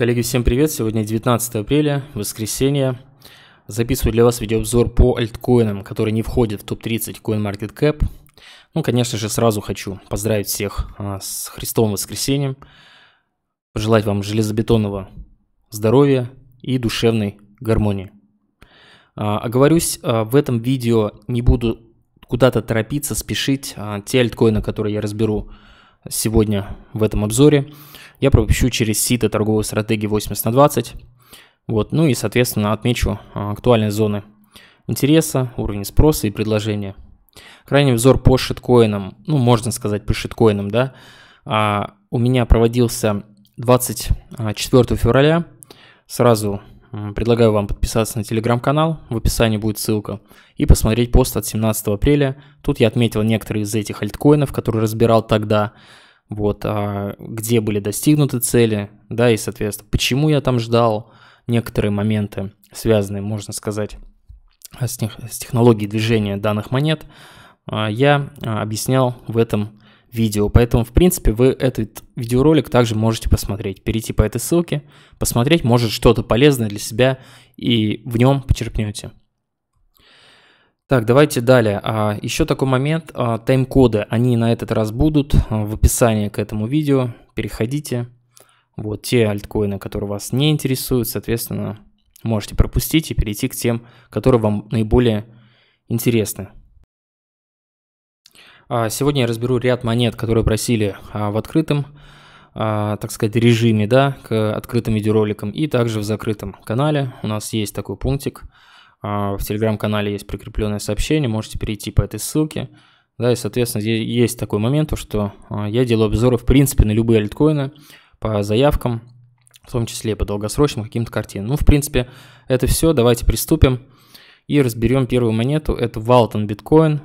Коллеги, всем привет! Сегодня 19 апреля, воскресенье. Записываю для вас видеообзор по альткоинам, которые не входят в топ-30 CoinMarketCap. Ну, конечно же, сразу хочу поздравить всех а, с Христовым воскресеньем, пожелать вам железобетонного здоровья и душевной гармонии. А, оговорюсь, а, в этом видео не буду куда-то торопиться, спешить. Те альткоины, которые я разберу сегодня в этом обзоре – я пропущу через сито торговой стратегии 80 на 20. Вот, ну и, соответственно, отмечу а, актуальные зоны интереса, уровень спроса и предложения. Крайний взор по шиткоинам, ну, можно сказать, по шиткоинам, да, а, у меня проводился 24 февраля. Сразу предлагаю вам подписаться на телеграм-канал, в описании будет ссылка, и посмотреть пост от 17 апреля. Тут я отметил некоторые из этих альткоинов, которые разбирал тогда, вот, а где были достигнуты цели, да, и, соответственно, почему я там ждал некоторые моменты, связанные, можно сказать, с, тех, с технологией движения данных монет, а, я а, объяснял в этом видео. Поэтому, в принципе, вы этот видеоролик также можете посмотреть. Перейти по этой ссылке, посмотреть, может, что-то полезное для себя, и в нем почерпнете. Так, давайте далее. А, Еще такой момент. А, тайм-коды, они на этот раз будут а, в описании к этому видео. Переходите. Вот те альткоины, которые вас не интересуют, соответственно, можете пропустить и перейти к тем, которые вам наиболее интересны. Сегодня я разберу ряд монет, которые просили в открытом, так сказать, режиме, да, к открытым видеороликам и также в закрытом канале. У нас есть такой пунктик – а, в телеграм-канале есть прикрепленное сообщение, можете перейти по этой ссылке. Да, и, соответственно, здесь есть такой момент, что а, я делаю обзоры, в принципе, на любые альткоины по заявкам, в том числе по долгосрочным каким-то картинам. Ну, в принципе, это все. Давайте приступим и разберем первую монету. Это Валтон биткоин.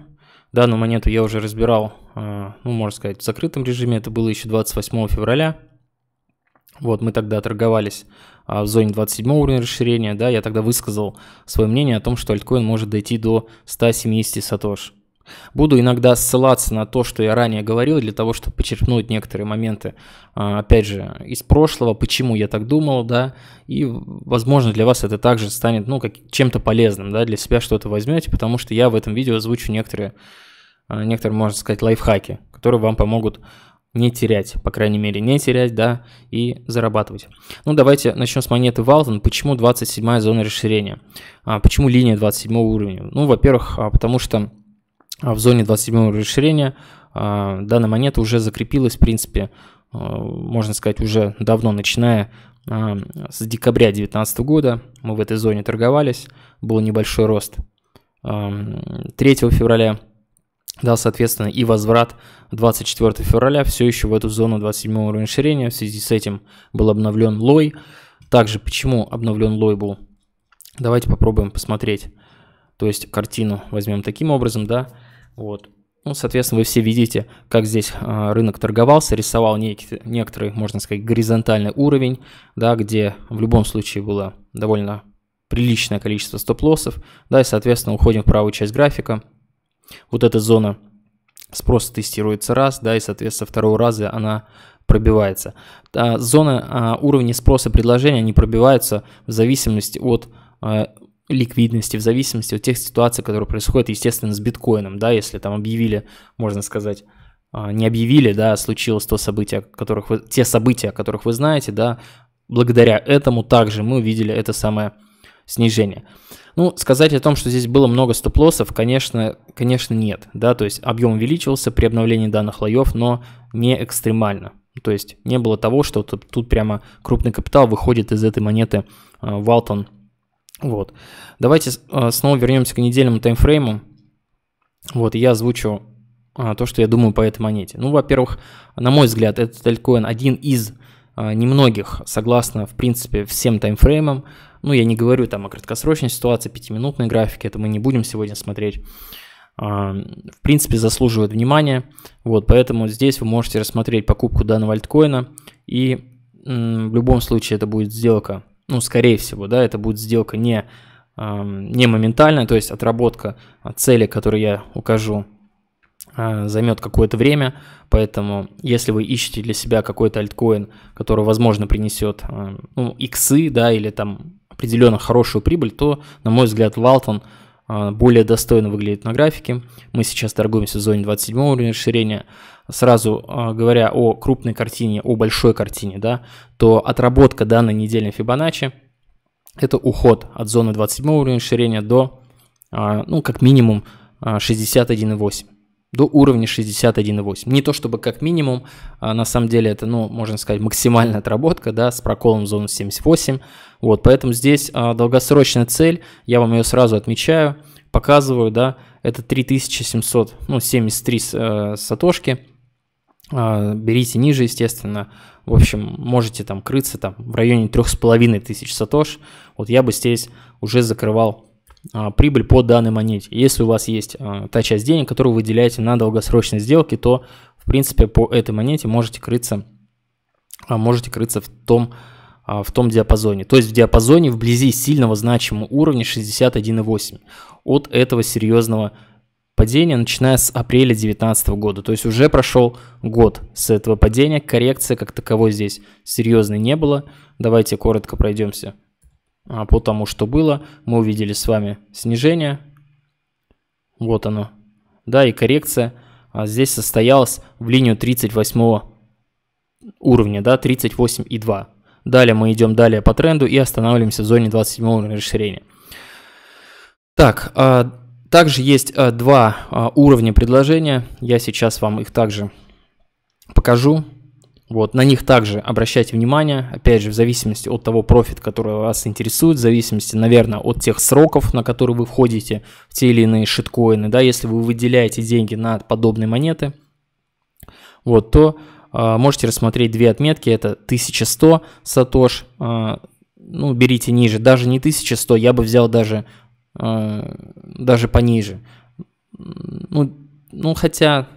Данную монету я уже разбирал, а, ну, можно сказать, в закрытом режиме. Это было еще 28 февраля. Вот, мы тогда торговались а, в зоне 27 уровня расширения, да, я тогда высказал свое мнение о том, что альткоин может дойти до 170 сатош. Буду иногда ссылаться на то, что я ранее говорил, для того, чтобы почерпнуть некоторые моменты, а, опять же, из прошлого, почему я так думал, да, и, возможно, для вас это также станет, ну, как, чем-то полезным, да, для себя что-то возьмете, потому что я в этом видео озвучу некоторые, а, некоторые, можно сказать, лайфхаки, которые вам помогут не терять, по крайней мере, не терять, да, и зарабатывать. Ну, давайте начнем с монеты Валтон. Почему 27-я зона расширения? А, почему линия 27 уровня? Ну, во-первых, а, потому что а, в зоне 27 расширения а, данная монета уже закрепилась, в принципе, а, можно сказать, уже давно, начиная а, с декабря 2019 года. Мы в этой зоне торговались, был небольшой рост. 3 февраля да, соответственно, и возврат 24 февраля все еще в эту зону 27 уровня ширения. В связи с этим был обновлен лой. Также почему обновлен лой был? Давайте попробуем посмотреть. То есть картину возьмем таким образом, да, вот. Ну, соответственно, вы все видите, как здесь э, рынок торговался, рисовал некий, некоторый, можно сказать, горизонтальный уровень, да, где в любом случае было довольно приличное количество стоп-лоссов, да, и, соответственно, уходим в правую часть графика, вот эта зона спроса тестируется раз, да, и, соответственно, второго раза она пробивается. А, зоны а, уровня спроса и предложения, они пробиваются в зависимости от а, ликвидности, в зависимости от тех ситуаций, которые происходят, естественно, с биткоином, да, если там объявили, можно сказать, а, не объявили, да, случилось то событие, которых вы, те события, о которых вы знаете, да, благодаря этому также мы увидели это самое снижение. Ну, сказать о том, что здесь было много стоп-лоссов, конечно, конечно нет, да, то есть объем увеличился при обновлении данных лоев, но не экстремально. То есть не было того, что тут, тут прямо крупный капитал выходит из этой монеты Валтон. Э, вот. Давайте э, снова вернемся к недельному таймфрейму. Вот, я озвучу э, то, что я думаю по этой монете. Ну, во-первых, на мой взгляд, этот альткоин один из немногих, согласно, в принципе, всем таймфреймам, ну, я не говорю там о краткосрочной ситуации, пятиминутной графике, это мы не будем сегодня смотреть. А, в принципе, заслуживает внимания. Вот, поэтому здесь вы можете рассмотреть покупку данного альткоина. И в любом случае это будет сделка, ну, скорее всего, да, это будет сделка не, не моментальная, то есть отработка цели, которую я укажу, а, займет какое-то время, поэтому если вы ищете для себя какой-то альткоин, который, возможно, принесет а, ну, иксы, да, или там определенно хорошую прибыль, то, на мой взгляд, Валтон а, более достойно выглядит на графике. Мы сейчас торгуемся в зоне 27 уровня расширения. Сразу а, говоря о крупной картине, о большой картине, да, то отработка данной недельной Fibonacci – это уход от зоны 27 уровня расширения до, а, ну, как минимум 61,8 до уровня 61,8. Не то чтобы как минимум, а на самом деле это, ну, можно сказать, максимальная отработка, да, с проколом зоны 78. Вот, поэтому здесь а, долгосрочная цель, я вам ее сразу отмечаю, показываю, да, это 3700, ну, 73 э, сатошки. А, берите ниже, естественно. В общем, можете там крыться там в районе 3500 сатош. Вот я бы здесь уже закрывал а, прибыль по данной монете. Если у вас есть а, та часть денег, которую вы выделяете на долгосрочные сделки, то, в принципе, по этой монете можете крыться, а, можете крыться в том, в том диапазоне. То есть в диапазоне вблизи сильного значимого уровня 61,8 от этого серьезного падения, начиная с апреля 2019 года. То есть уже прошел год с этого падения, коррекция как таковой здесь серьезной не было. Давайте коротко пройдемся а, по тому, что было. Мы увидели с вами снижение. Вот оно. Да, и коррекция а здесь состоялась в линию 38 уровня, да, 38,2. Далее мы идем далее по тренду и останавливаемся в зоне 27 уровня расширения. Так, а, также есть а, два а, уровня предложения. Я сейчас вам их также покажу. Вот, на них также обращайте внимание, опять же, в зависимости от того профит, который вас интересует, в зависимости, наверное, от тех сроков, на которые вы входите в те или иные шиткоины, да, если вы выделяете деньги на подобные монеты, вот, то э, можете рассмотреть две отметки, это 1100 сатош, э, ну, берите ниже, даже не 1100, я бы взял даже, э, даже пониже, ну, ну хотя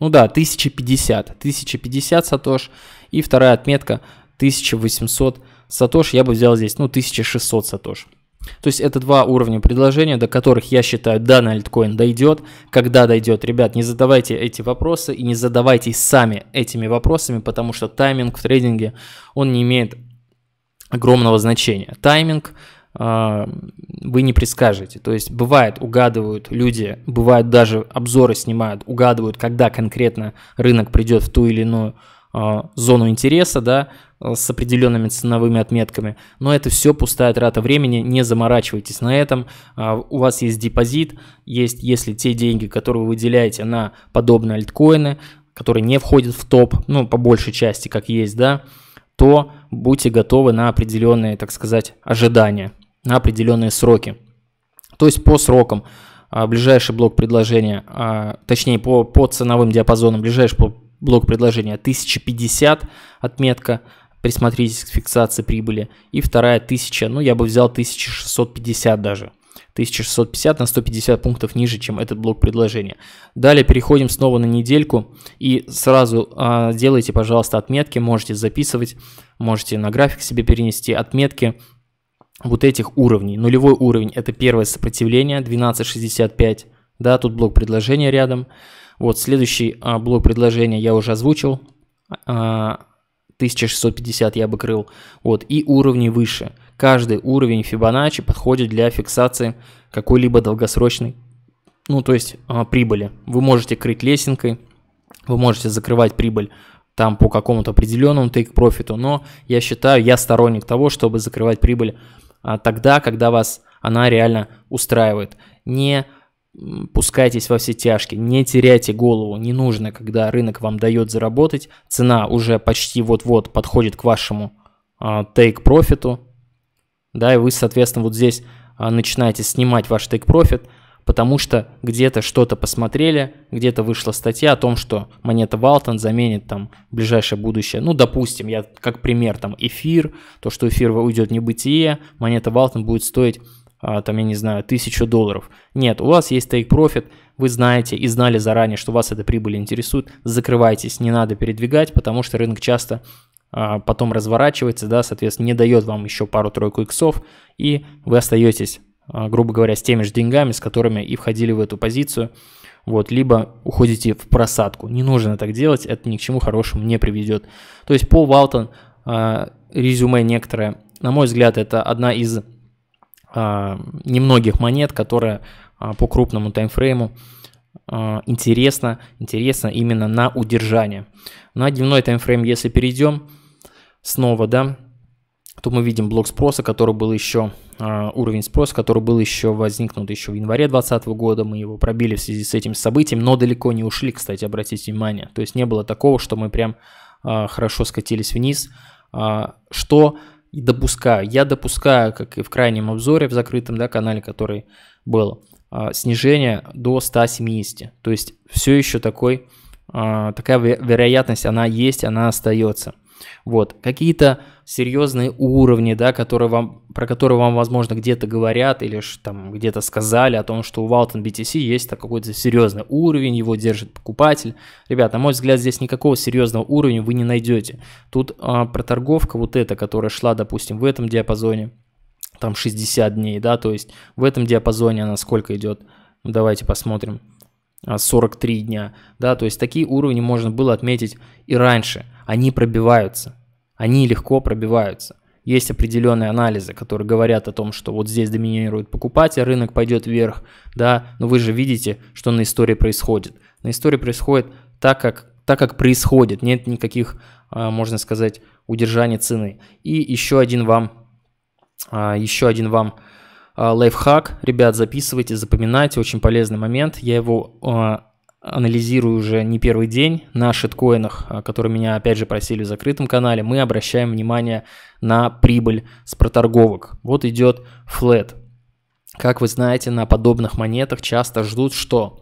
ну да, 1050. 1050 сатош. И вторая отметка 1800 сатош. Я бы взял здесь, ну, 1600 сатош. То есть это два уровня предложения, до которых, я считаю, данный альткоин дойдет. Когда дойдет, ребят, не задавайте эти вопросы и не задавайтесь сами этими вопросами, потому что тайминг в трейдинге, он не имеет огромного значения. Тайминг – а, вы не предскажете. То есть бывает, угадывают люди, бывают даже обзоры снимают, угадывают, когда конкретно рынок придет в ту или иную а, зону интереса, да, а, с определенными ценовыми отметками. Но это все пустая трата времени, не заморачивайтесь на этом. У вас есть депозит, есть, если те деньги, которые вы выделяете на подобные альткоины, которые не входят в топ, ну, по большей части, как есть, да, то будьте готовы на определенные, так сказать, ожидания на определенные сроки. То есть по срокам а, ближайший блок предложения, а, точнее по, по ценовым диапазонам ближайший блок предложения 1050 отметка, присмотритесь к фиксации прибыли, и вторая 1000, ну я бы взял 1650 даже. 1650 на 150 пунктов ниже, чем этот блок предложения. Далее переходим снова на недельку и сразу э, делайте, пожалуйста, отметки, можете записывать, можете на график себе перенести отметки вот этих уровней. Нулевой уровень – это первое сопротивление, 12.65, да, тут блок предложения рядом. Вот следующий а, блок предложения я уже озвучил, а, 1650 я обыкрыл, вот, и уровни выше. Каждый уровень Fibonacci подходит для фиксации какой-либо долгосрочной, ну, то есть а, прибыли. Вы можете крыть лесенкой, вы можете закрывать прибыль там по какому-то определенному тейк-профиту, но я считаю, я сторонник того, чтобы закрывать прибыль а, тогда, когда вас она реально устраивает. Не пускайтесь во все тяжкие, не теряйте голову, не нужно, когда рынок вам дает заработать, цена уже почти вот-вот подходит к вашему а, take профиту да, и вы, соответственно, вот здесь а, начинаете снимать ваш take профит потому что где-то что-то посмотрели, где-то вышла статья о том, что монета Валтон заменит там ближайшее будущее. Ну, допустим, я как пример там эфир, то, что эфир уйдет в небытие, монета Валтон будет стоить а, там, я не знаю, тысячу долларов. Нет, у вас есть тейк-профит, вы знаете и знали заранее, что вас эта прибыль интересует, закрывайтесь, не надо передвигать, потому что рынок часто а, потом разворачивается, да, соответственно, не дает вам еще пару-тройку иксов, и вы остаетесь а, грубо говоря, с теми же деньгами, с которыми и входили в эту позицию. Вот, либо уходите в просадку. Не нужно так делать, это ни к чему хорошему не приведет. То есть по Валтон, а, резюме некоторое, на мой взгляд, это одна из а, немногих монет, которая по крупному таймфрейму интересна, интересна именно на удержание. На дневной таймфрейм, если перейдем снова, да, то мы видим блок спроса, который был еще Э, уровень спроса, который был еще возникнут еще в январе 2020 года. Мы его пробили в связи с этим событием, но далеко не ушли, кстати, обратите внимание. То есть не было такого, что мы прям э, хорошо скатились вниз. Э, что допускаю. Я допускаю, как и в крайнем обзоре, в закрытом да, канале, который был, снижение до 170. То есть все еще такой, такая вероятность, она есть, она остается. Вот, какие-то серьезные уровни, да, которые вам, про которые вам, возможно, где-то говорят или ж там где-то сказали о том, что у Walton BTC есть какой-то серьезный уровень, его держит покупатель. Ребят, на мой взгляд, здесь никакого серьезного уровня вы не найдете. Тут а, проторговка вот эта, которая шла, допустим, в этом диапазоне, там 60 дней, да, то есть в этом диапазоне она сколько идет? Ну, давайте посмотрим. 43 а, дня, да, то есть такие уровни можно было отметить и раньше – они пробиваются. Они легко пробиваются. Есть определенные анализы, которые говорят о том, что вот здесь доминирует покупатель, рынок пойдет вверх, да, но вы же видите, что на истории происходит. На истории происходит так, как, так, как происходит, нет никаких, а, можно сказать, удержаний цены. И еще один вам, а, еще один вам а, лайфхак, ребят, записывайте, запоминайте, очень полезный момент, я его анализирую уже не первый день на шиткоинах, а, которые меня опять же просили в закрытом канале, мы обращаем внимание на прибыль с проторговок. Вот идет флет. Как вы знаете, на подобных монетах часто ждут что?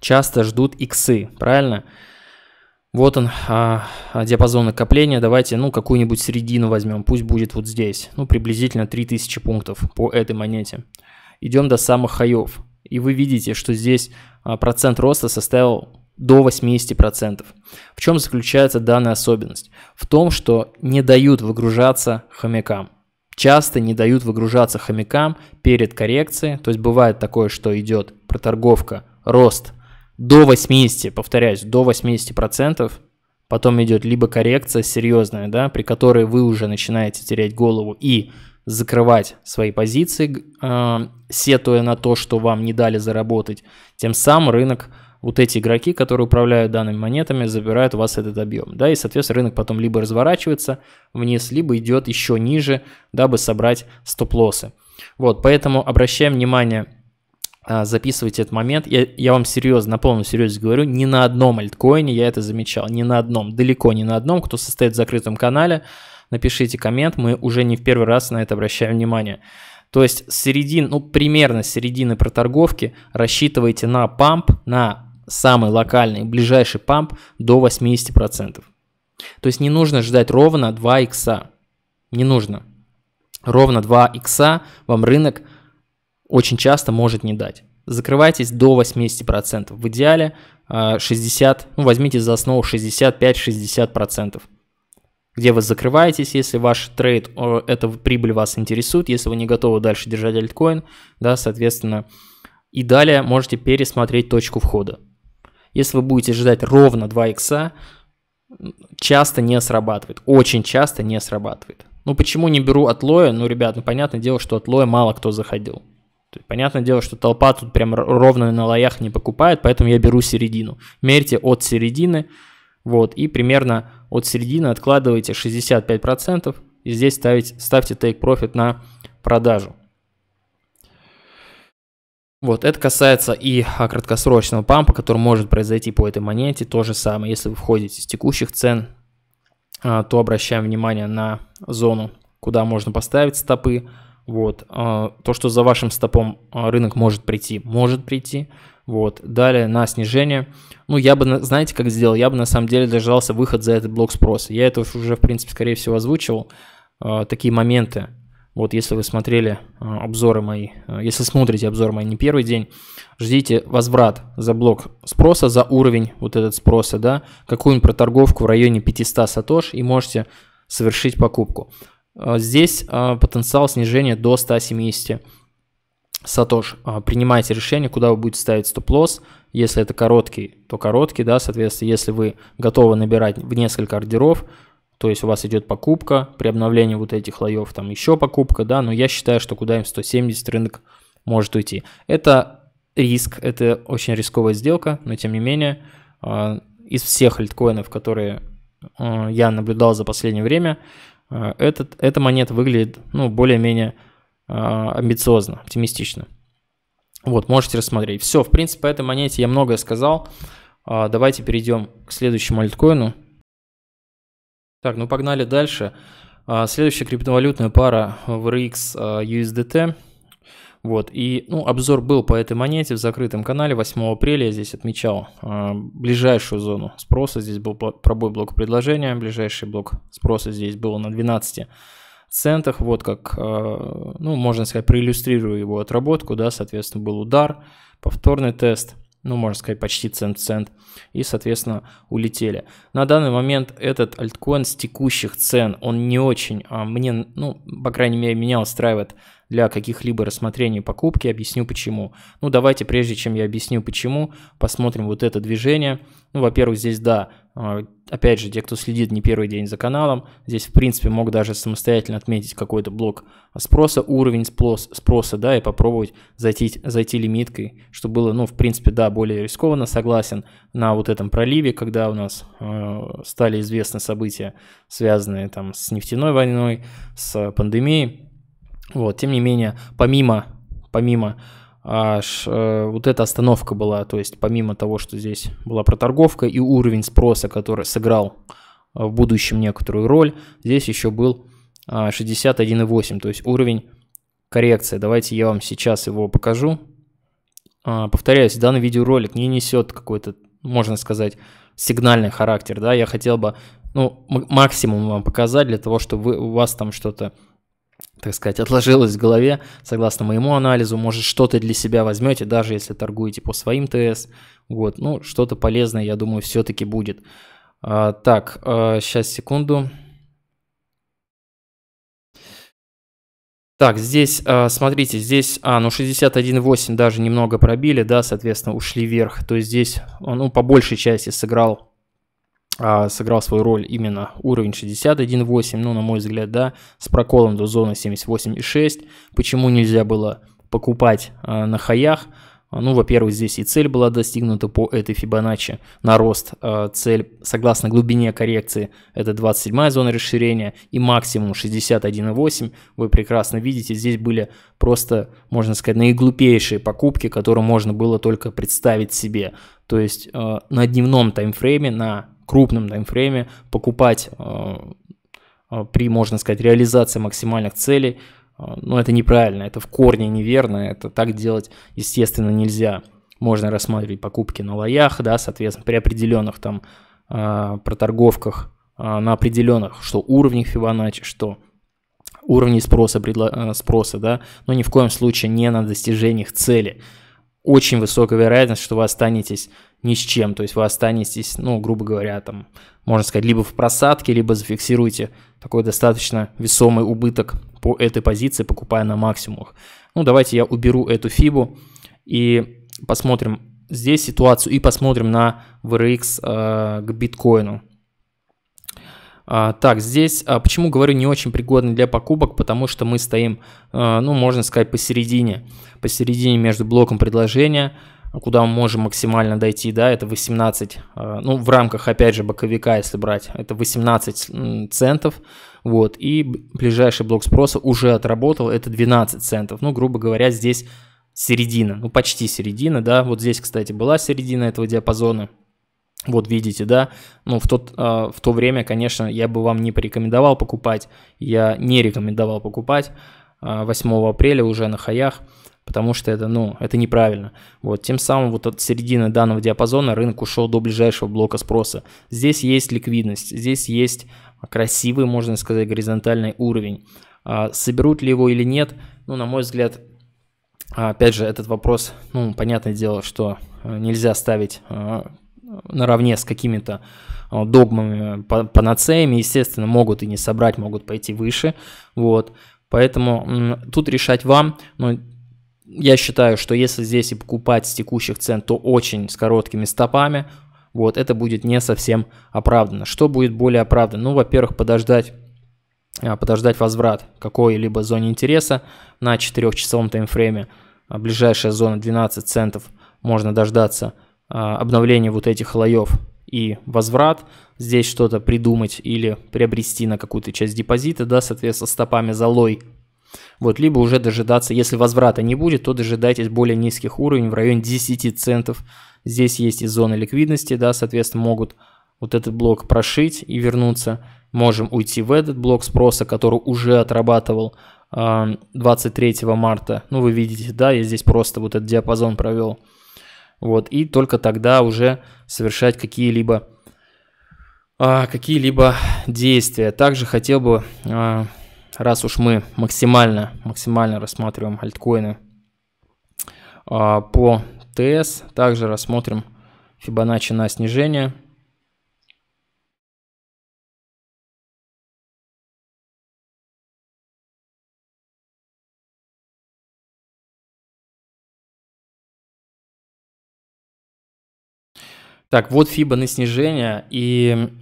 Часто ждут иксы, правильно? Вот он, а, а диапазон накопления. Давайте, ну, какую-нибудь середину возьмем. Пусть будет вот здесь. Ну, приблизительно 3000 пунктов по этой монете. Идем до самых хаев. И вы видите, что здесь а, процент роста составил до 80%. В чем заключается данная особенность? В том, что не дают выгружаться хомякам. Часто не дают выгружаться хомякам перед коррекцией. То есть бывает такое, что идет проторговка, рост до 80, повторяюсь, до 80%. Потом идет либо коррекция серьезная, да, при которой вы уже начинаете терять голову и закрывать свои позиции, э, сетуя на то, что вам не дали заработать. Тем самым рынок, вот эти игроки, которые управляют данными монетами, забирают у вас этот объем. Да, и, соответственно, рынок потом либо разворачивается вниз, либо идет еще ниже, дабы собрать стоп-лоссы. Вот, поэтому обращаем внимание э, записывайте этот момент. Я, я вам серьезно, на полном серьезе говорю, ни на одном альткоине я это замечал, ни на одном, далеко не на одном, кто состоит в закрытом канале, напишите коммент, мы уже не в первый раз на это обращаем внимание. То есть середин, ну примерно с середины проторговки рассчитывайте на памп, на самый локальный, ближайший памп до 80%. То есть не нужно ждать ровно 2 икса. Не нужно. Ровно 2 икса вам рынок очень часто может не дать. Закрывайтесь до 80%. В идеале 60, а, ну возьмите за основу 65-60% где вы закрываетесь, если ваш трейд, эта прибыль вас интересует, если вы не готовы дальше держать альткоин, да, соответственно. И далее можете пересмотреть точку входа. Если вы будете ждать ровно 2 икса, часто не срабатывает, очень часто не срабатывает. Ну почему не беру отлоя? Ну, ребят, ну понятное дело, что отлоя мало кто заходил. Понятное дело, что толпа тут прям ровно на лоях не покупает, поэтому я беру середину. Мерьте от середины, вот, и примерно от середины откладывайте 65% и здесь ставите, ставьте take profit на продажу. Вот, это касается и а, краткосрочного пампа, который может произойти по этой монете. То же самое, если вы входите с текущих цен, а, то обращаем внимание на зону, куда можно поставить стопы. Вот, а, то, что за вашим стопом рынок может прийти, может прийти. Вот. Далее на снижение. Ну, я бы, знаете, как сделал? Я бы на самом деле дождался выход за этот блок спроса. Я это уже, в принципе, скорее всего, озвучивал. А, такие моменты. Вот, если вы смотрели а, обзоры мои, а, если смотрите обзор мои не первый день, ждите возврат за блок спроса, за уровень вот этот спроса, да, какую-нибудь проторговку в районе 500 сатош и можете совершить покупку. Здесь потенциал снижения до 170 Сатош, а, принимайте решение, куда вы будете ставить стоп-лосс. Если это короткий, то короткий, да, соответственно, если вы готовы набирать в несколько ордеров, то есть у вас идет покупка, при обновлении вот этих лоев там еще покупка, да, но я считаю, что куда им 170 рынок может уйти. Это риск, это очень рисковая сделка, но тем не менее, а, из всех альткоинов, которые а, я наблюдал за последнее время, этот, эта монета выглядит, ну, более-менее а, амбициозно, оптимистично. Вот, можете рассмотреть. Все, в принципе, по этой монете я многое сказал. А, давайте перейдем к следующему альткоину. Так, ну погнали дальше. А, следующая криптовалютная пара VRX USDT. Вот, и, ну, обзор был по этой монете в закрытом канале 8 апреля, я здесь отмечал э, ближайшую зону спроса, здесь был пробой блока предложения, ближайший блок спроса здесь был на 12 центах, вот как, э, ну, можно сказать, проиллюстрирую его отработку, да, соответственно, был удар, повторный тест, ну, можно сказать, почти цент-цент, и, соответственно, улетели. На данный момент этот альткоин с текущих цен, он не очень, а мне, ну, по крайней мере, меня устраивает для каких-либо рассмотрений покупки, объясню почему. Ну, давайте, прежде чем я объясню почему, посмотрим вот это движение. Ну, во-первых, здесь, да, а, опять же, те, кто следит не первый день за каналом, здесь, в принципе, мог даже самостоятельно отметить какой-то блок спроса, уровень сплос спроса, да, и попробовать зайти, зайти лимиткой, что было, ну, в принципе, да, более рискованно, согласен, на вот этом проливе, когда у нас э, стали известны события, связанные там с нефтяной войной, с пандемией. Вот, тем не менее, помимо, помимо аж э, вот эта остановка была, то есть помимо того, что здесь была проторговка и уровень спроса, который сыграл э, в будущем некоторую роль, здесь еще был э, а, 61,8, то есть уровень коррекции. Давайте я вам сейчас его покажу. Э, повторяюсь, данный видеоролик не несет какой-то, можно сказать, сигнальный характер, да, я хотел бы ну, максимум вам показать для того, чтобы вы, у вас там что-то так сказать, отложилось в голове, согласно моему анализу, может что-то для себя возьмете, даже если торгуете по своим ТС, вот, ну, что-то полезное, я думаю, все-таки будет. А, так, а, сейчас, секунду. Так, здесь, а, смотрите, здесь, а, ну 61.8 даже немного пробили, да, соответственно, ушли вверх, то есть здесь, ну, по большей части сыграл а, сыграл свою роль именно уровень 61.8, ну, на мой взгляд, да, с проколом до зоны 78.6. Почему нельзя было покупать а, на хаях? А, ну, во-первых, здесь и цель была достигнута по этой Фибоначчи на рост. Цель, согласно глубине коррекции, это 27 зона расширения и максимум 61,8. Вы прекрасно видите, здесь были просто, можно сказать, наиглупейшие покупки, которые можно было только представить себе. То есть на дневном таймфрейме, на крупном таймфрейме, покупать э, э, при, можно сказать, реализации максимальных целей, э, но это неправильно, это в корне неверно, это так делать, естественно, нельзя. Можно рассматривать покупки на лоях, да, соответственно, при определенных там проторговках, на определенных, что уровнях Фибоначчи, что уровней спроса, предло... спроса, да, но ни в коем случае не на достижениях цели. Очень высокая вероятность, что вы останетесь ни с чем. То есть вы останетесь, ну, грубо говоря, там, можно сказать, либо в просадке, либо зафиксируете такой достаточно весомый убыток по этой позиции, покупая на максимумах. Ну, давайте я уберу эту фибу и посмотрим здесь ситуацию и посмотрим на VRX э, к биткоину. А, так, здесь, а, почему говорю не очень пригодный для покупок, потому что мы стоим, э, ну, можно сказать, посередине, посередине между блоком предложения, куда мы можем максимально дойти, да, это 18, э, ну, в рамках, опять же, боковика, если брать, это 18 центов, вот, и ближайший блок спроса уже отработал, это 12 центов, ну, грубо говоря, здесь середина, ну, почти середина, да, вот здесь, кстати, была середина этого диапазона, вот видите, да, ну в, тот, э, в то время, конечно, я бы вам не порекомендовал покупать, я не рекомендовал покупать 8 э, апреля уже на хаях, потому что это, ну, это неправильно. Вот, тем самым вот от середины данного диапазона рынок ушел до ближайшего блока спроса. Здесь есть ликвидность, здесь есть красивый, можно сказать, горизонтальный уровень. А, соберут ли его или нет, ну, на мой взгляд, а, опять же, этот вопрос, ну, понятное дело, что а, нельзя ставить наравне с какими-то догмами, панацеями, естественно, могут и не собрать, могут пойти выше, вот, поэтому тут решать вам, но я считаю, что если здесь и покупать с текущих цен, то очень с короткими стопами, вот, это будет не совсем оправдано. Что будет более оправдано? Ну, во-первых, подождать а, подождать возврат какой-либо зоне интереса на 4-часовом таймфрейме. А ближайшая зона 12 центов. Можно дождаться а, обновления вот этих лоев и возврат. Здесь что-то придумать или приобрести на какую-то часть депозита, да, соответственно, стопами за лой вот, либо уже дожидаться, если возврата не будет, то дожидайтесь более низких уровней в районе 10 центов. Здесь есть и зоны ликвидности, да, соответственно, могут вот этот блок прошить и вернуться. Можем уйти в этот блок спроса, который уже отрабатывал 23 марта. Ну, вы видите, да, я здесь просто вот этот диапазон провел. Вот, и только тогда уже совершать какие-либо а, какие-либо действия. Также хотел бы а, раз уж мы максимально, максимально рассматриваем альткоины а, по ТС, также рассмотрим Fibonacci на снижение. Так, вот FIBA на снижение, и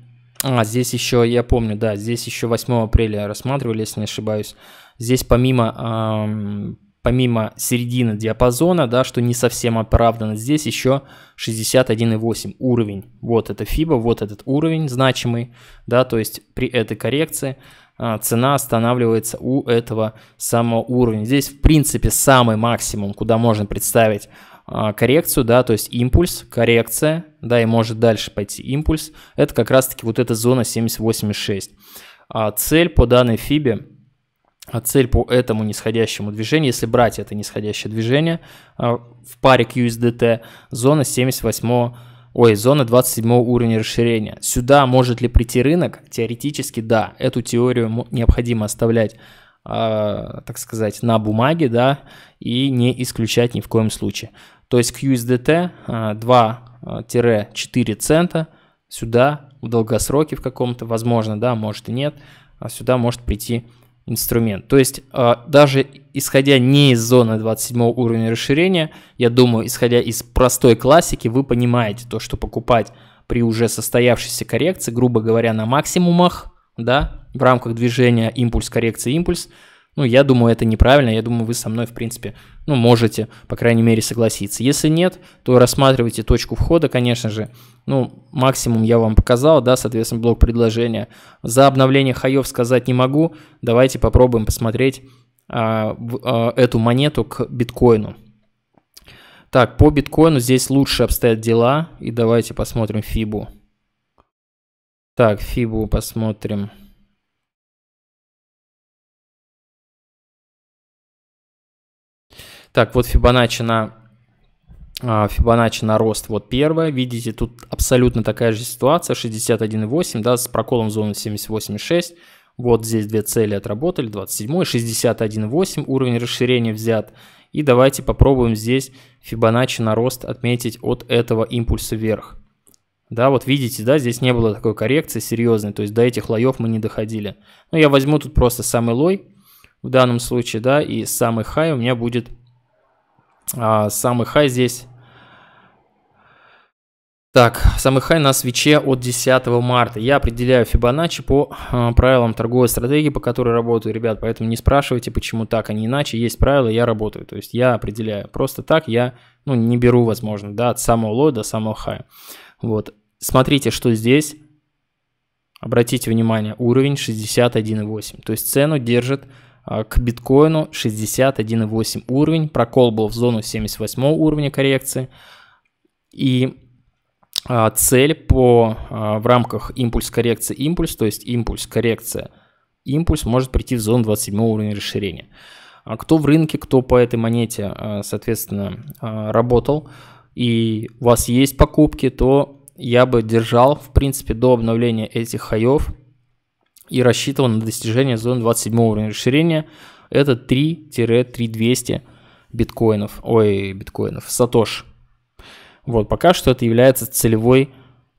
а, здесь еще, я помню, да, здесь еще 8 апреля рассматривали, если не ошибаюсь. Здесь помимо, эм, помимо середины диапазона, да, что не совсем оправдано, здесь еще 61,8 уровень. Вот это FIBA, вот этот уровень значимый, да, то есть при этой коррекции а, цена останавливается у этого самого уровня. Здесь, в принципе, самый максимум, куда можно представить а, коррекцию, да, то есть импульс, коррекция, да, и может дальше пойти импульс, это как раз-таки вот эта зона 78,6. А цель по данной фибе, а цель по этому нисходящему движению, если брать это нисходящее движение а, в паре к USDT, зона 78 Ой, зона 27 уровня расширения. Сюда может ли прийти рынок? Теоретически да. Эту теорию необходимо оставлять а, так сказать, на бумаге, да, и не исключать ни в коем случае. То есть к USDT 2-4 а, а, цента сюда в долгосроке в каком-то, возможно, да, может и нет, а сюда может прийти инструмент. То есть даже исходя не из зоны 27 уровня расширения, я думаю, исходя из простой классики, вы понимаете то, что покупать при уже состоявшейся коррекции, грубо говоря, на максимумах – да, в рамках движения импульс, коррекция, импульс. Ну, я думаю, это неправильно, я думаю, вы со мной, в принципе, ну, можете, по крайней мере, согласиться. Если нет, то рассматривайте точку входа, конечно же, ну, максимум я вам показал, да, соответственно, блок предложения. За обновление хаев сказать не могу, давайте попробуем посмотреть а, а, эту монету к биткоину. Так, по биткоину здесь лучше обстоят дела, и давайте посмотрим фибу. Так, Фибу посмотрим. Так, вот Фибоначчи на а, Фибоначчи на рост, вот первое, видите, тут абсолютно такая же ситуация, 61,8, да, с проколом зоны 78,6, вот здесь две цели отработали, 27, 61,8 уровень расширения взят, и давайте попробуем здесь Фибоначчи на рост отметить от этого импульса вверх. Да, вот видите, да, здесь не было такой коррекции серьезной, то есть до этих лоев мы не доходили. Но ну, я возьму тут просто самый лой в данном случае, да, и самый хай у меня будет, а, самый хай здесь... Так, самый хай на свече от 10 марта. Я определяю Фибоначчи по э, правилам торговой стратегии, по которой работаю, ребят. Поэтому не спрашивайте, почему так, а не иначе. Есть правила, я работаю. То есть я определяю. Просто так я ну, не беру, возможно, да, от самого лоя до самого хая. Вот. Смотрите, что здесь. Обратите внимание, уровень 61.8. То есть цену держит а, к биткоину 61.8 уровень. Прокол был в зону 78 уровня коррекции. И а, цель по, а, в рамках импульс коррекции импульс, то есть импульс коррекция импульс может прийти в зону 27 уровня расширения. Кто в рынке, кто по этой монете, соответственно, работал, и у вас есть покупки, то я бы держал, в принципе, до обновления этих хаев и рассчитывал на достижение зоны 27 уровня расширения. Это 3-3200 биткоинов, ой, биткоинов, сатош. Вот, пока что это является целевой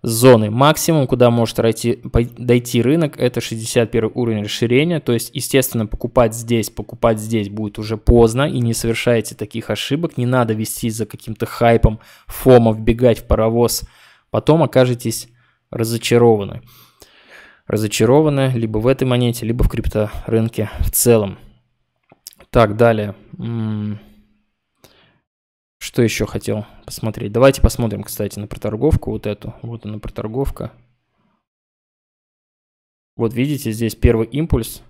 зоной. Максимум, куда может дойти, дойти рынок, это 61 уровень расширения. То есть, естественно, покупать здесь, покупать здесь будет уже поздно. И не совершайте таких ошибок. Не надо вести за каким-то хайпом, фома, вбегать в паровоз – потом окажетесь разочарованы. Разочарованы либо в этой монете, либо в крипторынке в целом. Так, далее. М-м. Что еще хотел посмотреть? Давайте посмотрим, кстати, на проторговку вот эту. Вот она проторговка. Вот видите, здесь первый импульс.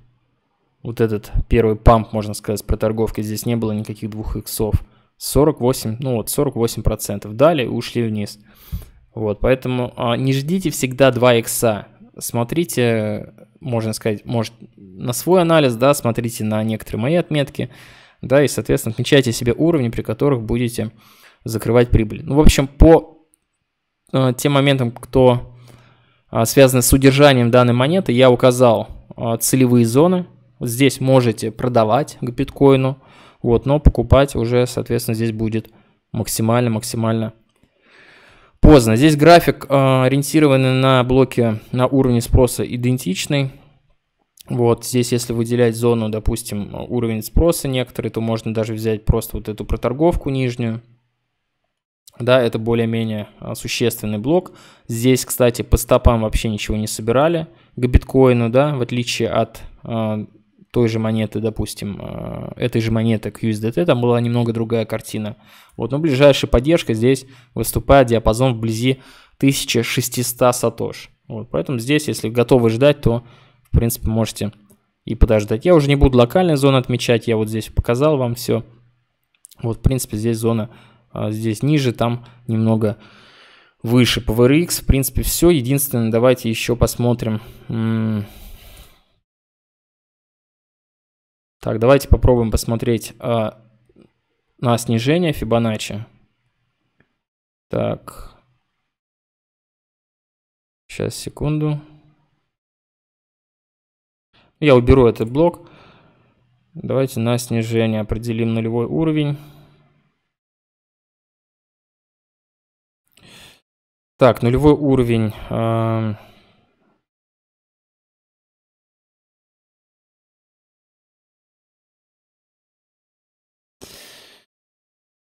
Вот этот первый памп, можно сказать, с проторговки. Здесь не было никаких двух иксов. 48, ну вот 48%. Далее ушли вниз. Вот, поэтому а, не ждите всегда 2 икса. Смотрите, можно сказать, может, на свой анализ, да, смотрите на некоторые мои отметки, да, и, соответственно, отмечайте себе уровни, при которых будете закрывать прибыль. Ну, в общем, по а, тем моментам, кто а, связан с удержанием данной монеты, я указал а, целевые зоны. здесь можете продавать к биткоину, вот, но покупать уже, соответственно, здесь будет максимально-максимально поздно. Здесь график э, ориентированный на блоки на уровне спроса идентичный. Вот здесь, если выделять зону, допустим, уровень спроса некоторые, то можно даже взять просто вот эту проторговку нижнюю. Да, это более-менее э, существенный блок. Здесь, кстати, по стопам вообще ничего не собирали к биткоину, да, в отличие от э, той же монеты, допустим, э, этой же монеты к USDT, там была немного другая картина. Вот, но ближайшая поддержка здесь выступает диапазон вблизи 1600 сатош. Вот, поэтому здесь, если готовы ждать, то, в принципе, можете и подождать. Я уже не буду локальные зоны отмечать, я вот здесь показал вам все. Вот, в принципе, здесь зона а, здесь ниже, там немного выше. PVRX, в принципе, все. Единственное, давайте еще посмотрим Так, давайте попробуем посмотреть а, на снижение Фибоначчи. Так. Сейчас, секунду. Я уберу этот блок. Давайте на снижение определим нулевой уровень. Так, нулевой уровень. А,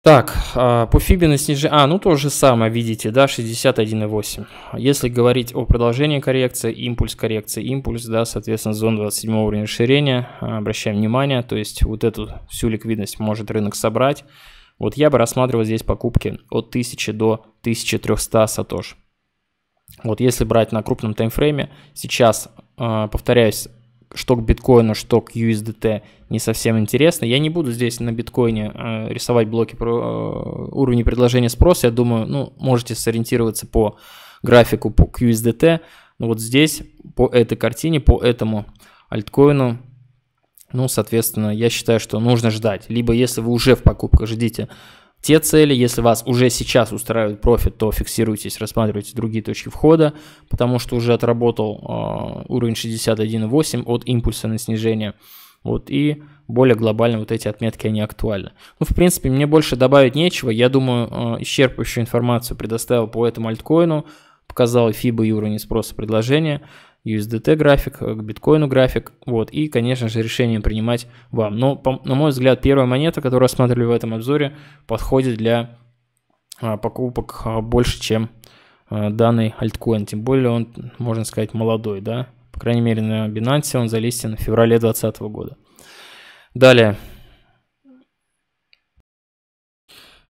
Так, а, по Фиби на снижение... А, ну то же самое, видите, да, 61,8. Если говорить о продолжении коррекции, импульс коррекции, импульс, да, соответственно, зона 27 уровня расширения, а, обращаем внимание, то есть вот эту всю ликвидность может рынок собрать. Вот я бы рассматривал здесь покупки от 1000 до 1300 сатош. Вот если брать на крупном таймфрейме, сейчас, а, повторяюсь, что к биткоину, что к USDT – не совсем интересно. Я не буду здесь на биткоине э, рисовать блоки про э, уровни предложения спроса. Я думаю, ну, можете сориентироваться по графику по QSDT. Но ну, вот здесь, по этой картине, по этому альткоину, ну, соответственно, я считаю, что нужно ждать. Либо если вы уже в покупках, ждите те цели. Если вас уже сейчас устраивает профит, то фиксируйтесь, рассматривайте другие точки входа, потому что уже отработал э, уровень 61.8 от импульса на снижение. Вот, и более глобально вот эти отметки, они актуальны. Ну, в принципе, мне больше добавить нечего. Я думаю, э, исчерпывающую информацию предоставил по этому альткоину, показал FIBA и уровень спроса предложения, USDT график, э, к биткоину график, вот, и, конечно же, решение принимать вам. Но, по, на мой взгляд, первая монета, которую рассматривали в этом обзоре, подходит для а, покупок а, больше, чем э, данный альткоин. Тем более он, можно сказать, молодой, да, крайней мере, на Binance он залистен в феврале 2020 года. Далее.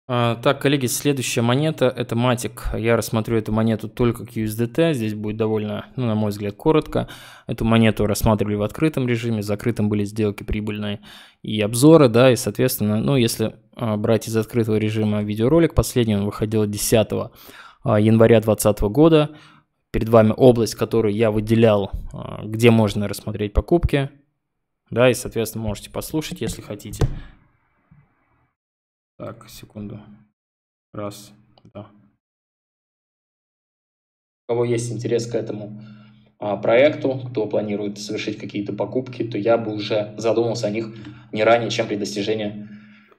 А, так, коллеги, следующая монета – это Matic. Я рассмотрю эту монету только к USDT. Здесь будет довольно, ну, на мой взгляд, коротко. Эту монету рассматривали в открытом режиме, в закрытом были сделки прибыльные и обзоры, да, и, соответственно, ну, если а, брать из открытого режима видеоролик, последний он выходил 10 а, января 2020 года – перед вами область, которую я выделял, а, где можно рассмотреть покупки. Да, и, соответственно, можете послушать, если хотите. Так, секунду. Раз, два. У кого есть интерес к этому а, проекту, кто планирует совершить какие-то покупки, то я бы уже задумался о них не ранее, чем при достижении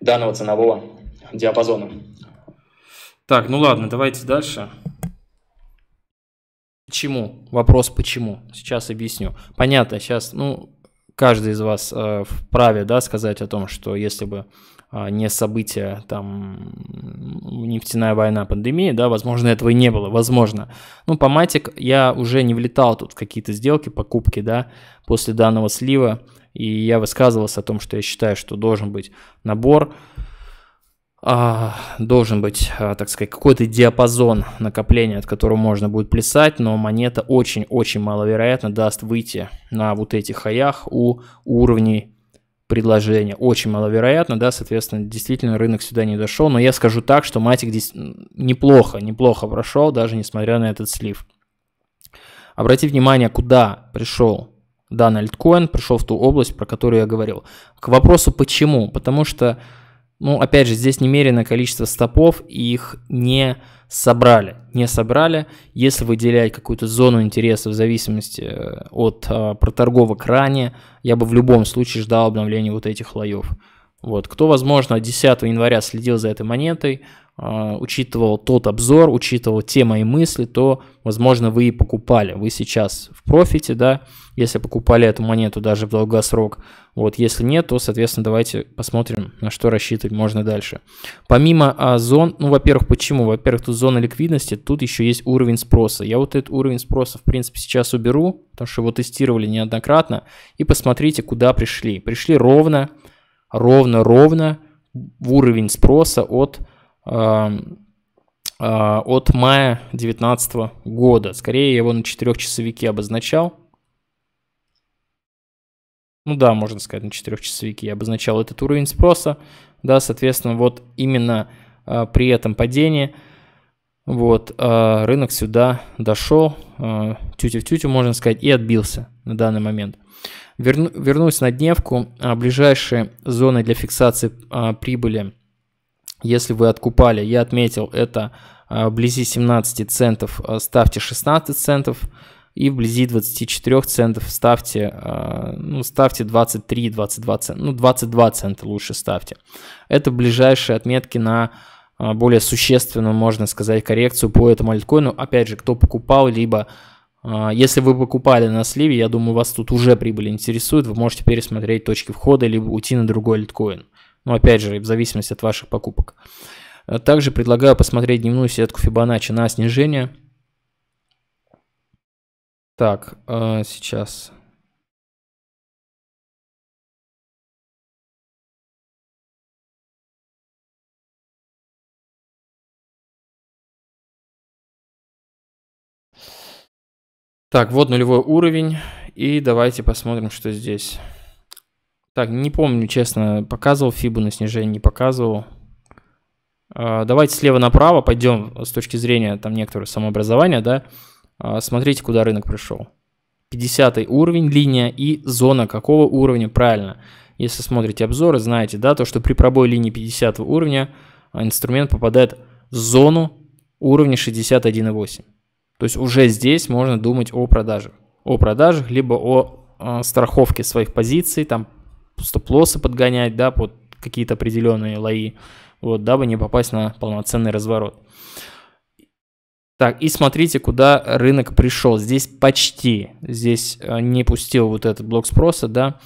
данного ценового диапазона. Так, ну ладно, давайте дальше. Почему? Вопрос почему? Сейчас объясню. Понятно, сейчас, ну, каждый из вас э, вправе, да, сказать о том, что если бы э, не события, там, нефтяная война, пандемия, да, возможно, этого и не было, возможно. Ну, по матик я уже не влетал тут в какие-то сделки, покупки, да, после данного слива, и я высказывался о том, что я считаю, что должен быть набор, а, должен быть, а, так сказать, какой-то диапазон накопления, от которого можно будет плясать, но монета очень-очень маловероятно даст выйти на вот этих хаях у уровней предложения. Очень маловероятно, да, соответственно, действительно рынок сюда не дошел, но я скажу так, что матик здесь неплохо, неплохо прошел, даже несмотря на этот слив. Обратите внимание, куда пришел данный альткоин, пришел в ту область, про которую я говорил. К вопросу почему, потому что ну, опять же, здесь немерено количество стопов, и их не собрали. Не собрали. Если выделять какую-то зону интереса в зависимости э, от э, проторговок ранее, я бы в любом случае ждал обновления вот этих лоев. Вот. Кто, возможно, 10 января следил за этой монетой, а, учитывал тот обзор, учитывал те мои мысли, то, возможно, вы и покупали. Вы сейчас в профите, да, если покупали эту монету даже в долгосрок. Вот, если нет, то, соответственно, давайте посмотрим, на что рассчитывать можно дальше. Помимо а, зон, ну, во-первых, почему? Во-первых, тут зона ликвидности, тут еще есть уровень спроса. Я вот этот уровень спроса, в принципе, сейчас уберу, потому что его тестировали неоднократно. И посмотрите, куда пришли. Пришли ровно, ровно, ровно в уровень спроса от а, от мая 2019 года. Скорее, я его на четырехчасовике обозначал. Ну да, можно сказать, на четырехчасовике я обозначал этот уровень спроса. Да, соответственно, вот именно э, при этом падении вот, э, рынок сюда дошел, э, тютю в тютю, можно сказать, и отбился на данный момент. Верну, вернусь на дневку. Ближайшие зоны для фиксации э, прибыли если вы откупали, я отметил, это а, вблизи 17 центов а, ставьте 16 центов, и вблизи 24 центов ставьте, а, ну, ставьте 23, 22 цента, ну, 22 цента лучше ставьте. Это ближайшие отметки на более существенную, можно сказать, коррекцию по этому альткоину. Опять же, кто покупал, либо если вы покупали на сливе, я думаю, вас тут уже прибыль интересует, вы можете пересмотреть точки входа, либо уйти на другой альткоин ну опять же, в зависимости от ваших покупок. Э, также предлагаю посмотреть дневную сетку Fibonacci на снижение. Так, э, сейчас. Так, вот нулевой уровень. И давайте посмотрим, что здесь. Так, не помню, честно, показывал фибу на снижение, не показывал. А, давайте слева направо пойдем с точки зрения там некоторого самообразования, да. А, смотрите, куда рынок пришел. 50 уровень, линия и зона какого уровня, правильно. Если смотрите обзоры, знаете, да, то, что при пробое линии 50 уровня а, инструмент попадает в зону уровня 61,8. То есть уже здесь можно думать о продажах. О продажах, либо о страховке своих позиций, там стоп-лоссы подгонять, да, под какие-то определенные лои, вот, дабы не попасть на полноценный разворот. Так, и смотрите, куда рынок пришел. Здесь почти, здесь э, не пустил вот этот блок спроса, да,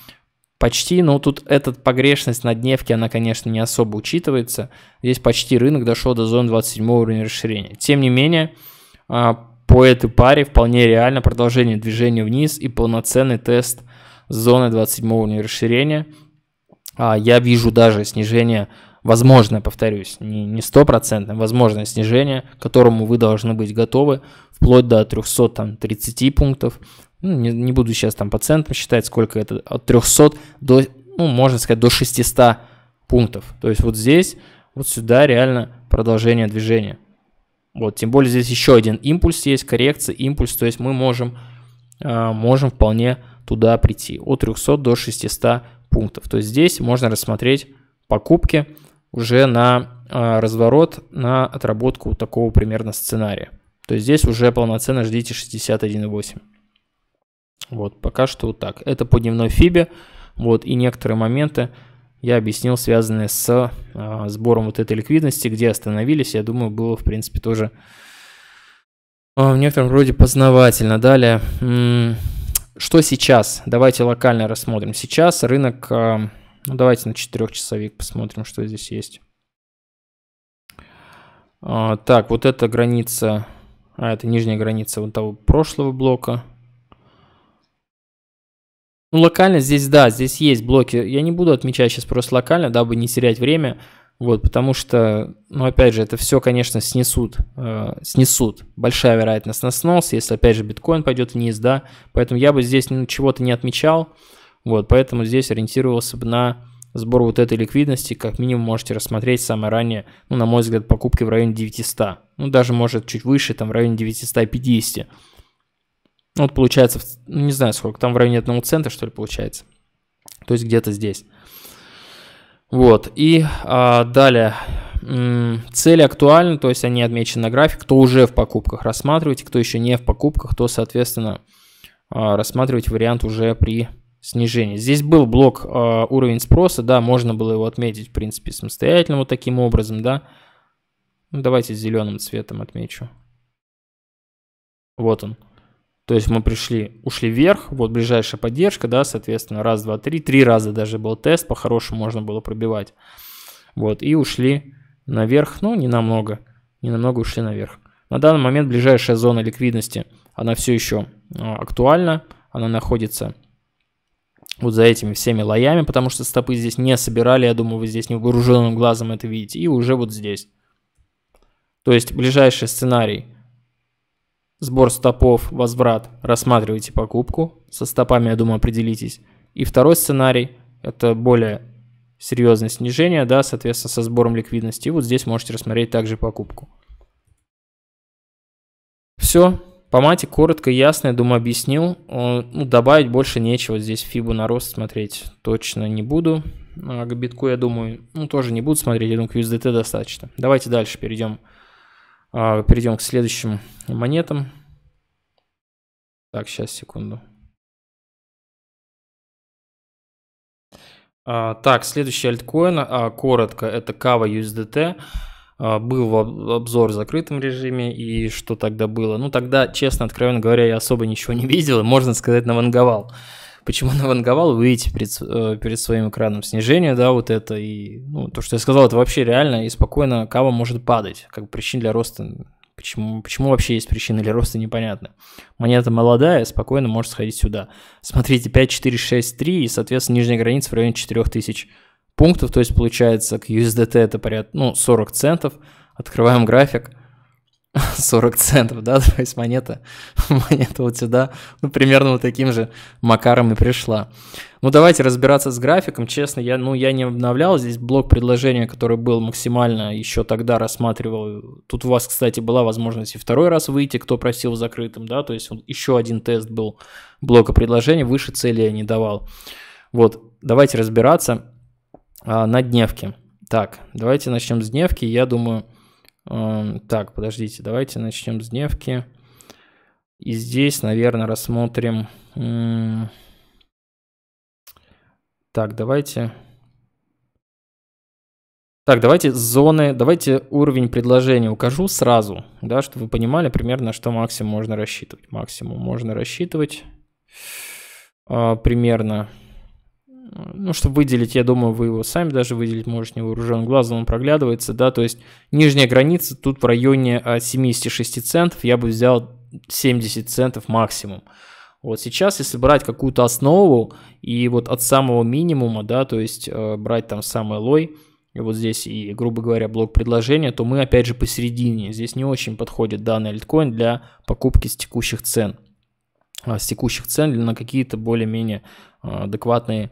почти, но тут эта погрешность на дневке, она, конечно, не особо учитывается. Здесь почти рынок дошел до зоны 27 уровня расширения. Тем не менее, а, по этой паре вполне реально продолжение движения вниз и полноценный тест зоны 27 уровня расширения. А, я вижу даже снижение, возможное, повторюсь, не стопроцентное, возможное снижение, к которому вы должны быть готовы, вплоть до 330 пунктов. Ну, не, не буду сейчас там по центам считать, сколько это, от 300 до, ну, можно сказать, до 600 пунктов. То есть вот здесь, вот сюда реально продолжение движения. Вот, тем более здесь еще один импульс есть, коррекция, импульс, то есть мы можем, а, можем вполне туда прийти, от 300 до 600 пунктов. То есть здесь можно рассмотреть покупки уже на э, разворот, на отработку такого примерно сценария. То есть здесь уже полноценно ждите 61,8. Вот, пока что вот так. Это по дневной фибе. Вот, и некоторые моменты я объяснил, связанные с э, сбором вот этой ликвидности, где остановились, я думаю, было, в принципе, тоже э, в некотором роде познавательно. Далее, что сейчас? Давайте локально рассмотрим. Сейчас рынок... Э, ну, давайте на 4-часовик посмотрим, что здесь есть. А, так, вот эта граница... А, это нижняя граница вот того прошлого блока. Ну, локально здесь, да, здесь есть блоки. Я не буду отмечать сейчас просто локально, дабы не терять время. Вот, потому что, ну, опять же, это все, конечно, снесут, э, снесут. Большая вероятность на снос, если, опять же, биткоин пойдет вниз, да. Поэтому я бы здесь ну, чего-то не отмечал, вот, поэтому здесь ориентировался бы на сбор вот этой ликвидности, как минимум можете рассмотреть самое ранее, ну, на мой взгляд, покупки в районе 900, ну, даже, может, чуть выше, там, в районе 950. Вот получается, ну, не знаю сколько, там в районе одного цента, что ли, получается. То есть где-то здесь. Вот, и а, далее. Цели актуальны, то есть они отмечены на график. Кто уже в покупках, рассматривайте. Кто еще не в покупках, то, соответственно, а, рассматривать вариант уже при снижении. Здесь был блок э, уровень спроса, да, можно было его отметить, в принципе, самостоятельно вот таким образом, да. Ну, давайте зеленым цветом отмечу. Вот он. То есть мы пришли, ушли вверх, вот ближайшая поддержка, да, соответственно, раз, два, три, три раза даже был тест, по-хорошему можно было пробивать. Вот, и ушли наверх, ну, не намного, не намного ушли наверх. На данный момент ближайшая зона ликвидности, она все еще а, актуальна, она находится вот за этими всеми лоями, потому что стопы здесь не собирали, я думаю, вы здесь невооруженным глазом это видите, и уже вот здесь. То есть ближайший сценарий – Сбор стопов, возврат, рассматривайте покупку, со стопами, я думаю, определитесь. И второй сценарий, это более серьезное снижение, да, соответственно, со сбором ликвидности. вот здесь можете рассмотреть также покупку. Все, по мате коротко, ясно, я думаю, объяснил. Ну, добавить больше нечего, здесь фибу на рост смотреть точно не буду. А к битку, я думаю, ну, тоже не буду смотреть, я думаю, к USDT достаточно. Давайте дальше перейдем к а, перейдем к следующим монетам. Так, сейчас, секунду. А, так, следующий альткоин, а, коротко, это Kava USDT. Был обзор в закрытом режиме, и что тогда было? Ну, тогда, честно, откровенно говоря, я особо ничего не видел, можно сказать, наванговал почему наванговал, вы видите перед, э, перед своим экраном снижение, да, вот это, и ну, то, что я сказал, это вообще реально, и спокойно кава может падать, как причин для роста, почему, почему вообще есть причины для роста, непонятно. Монета молодая, спокойно может сходить сюда. Смотрите, 5, 4, 6, 3, и, соответственно, нижняя граница в районе 4000 пунктов, то есть получается к USDT это порядка, ну, 40 центов, открываем график – 40 центов, да, то есть монета, монета вот сюда, ну, примерно вот таким же макаром и пришла. Ну, давайте разбираться с графиком, честно, я, ну, я не обновлял, здесь блок предложения, который был максимально еще тогда рассматривал, тут у вас, кстати, была возможность и второй раз выйти, кто просил закрытым, да, то есть еще один тест был блока предложения выше цели я не давал. Вот, давайте разбираться а, на дневке. Так, давайте начнем с дневки, я думаю... Эм, так, подождите, давайте начнем с дневки. И здесь, наверное, рассмотрим... Так, давайте... Так, давайте зоны, давайте уровень предложения укажу сразу, да, чтобы вы понимали примерно, что максимум можно рассчитывать. Максимум можно рассчитывать э, примерно ну, чтобы выделить, я думаю, вы его сами даже выделить можете невооруженным глазом, он проглядывается, да, то есть нижняя граница тут в районе 76 а, центов, я бы взял 70 центов максимум. Вот сейчас, если брать какую-то основу и вот от самого минимума, да, то есть э, брать там самый лой, и вот здесь и, грубо говоря, блок предложения, то мы опять же посередине. Здесь не очень подходит данный альткоин для покупки с текущих цен. А с текущих цен на какие-то более-менее а, адекватные э,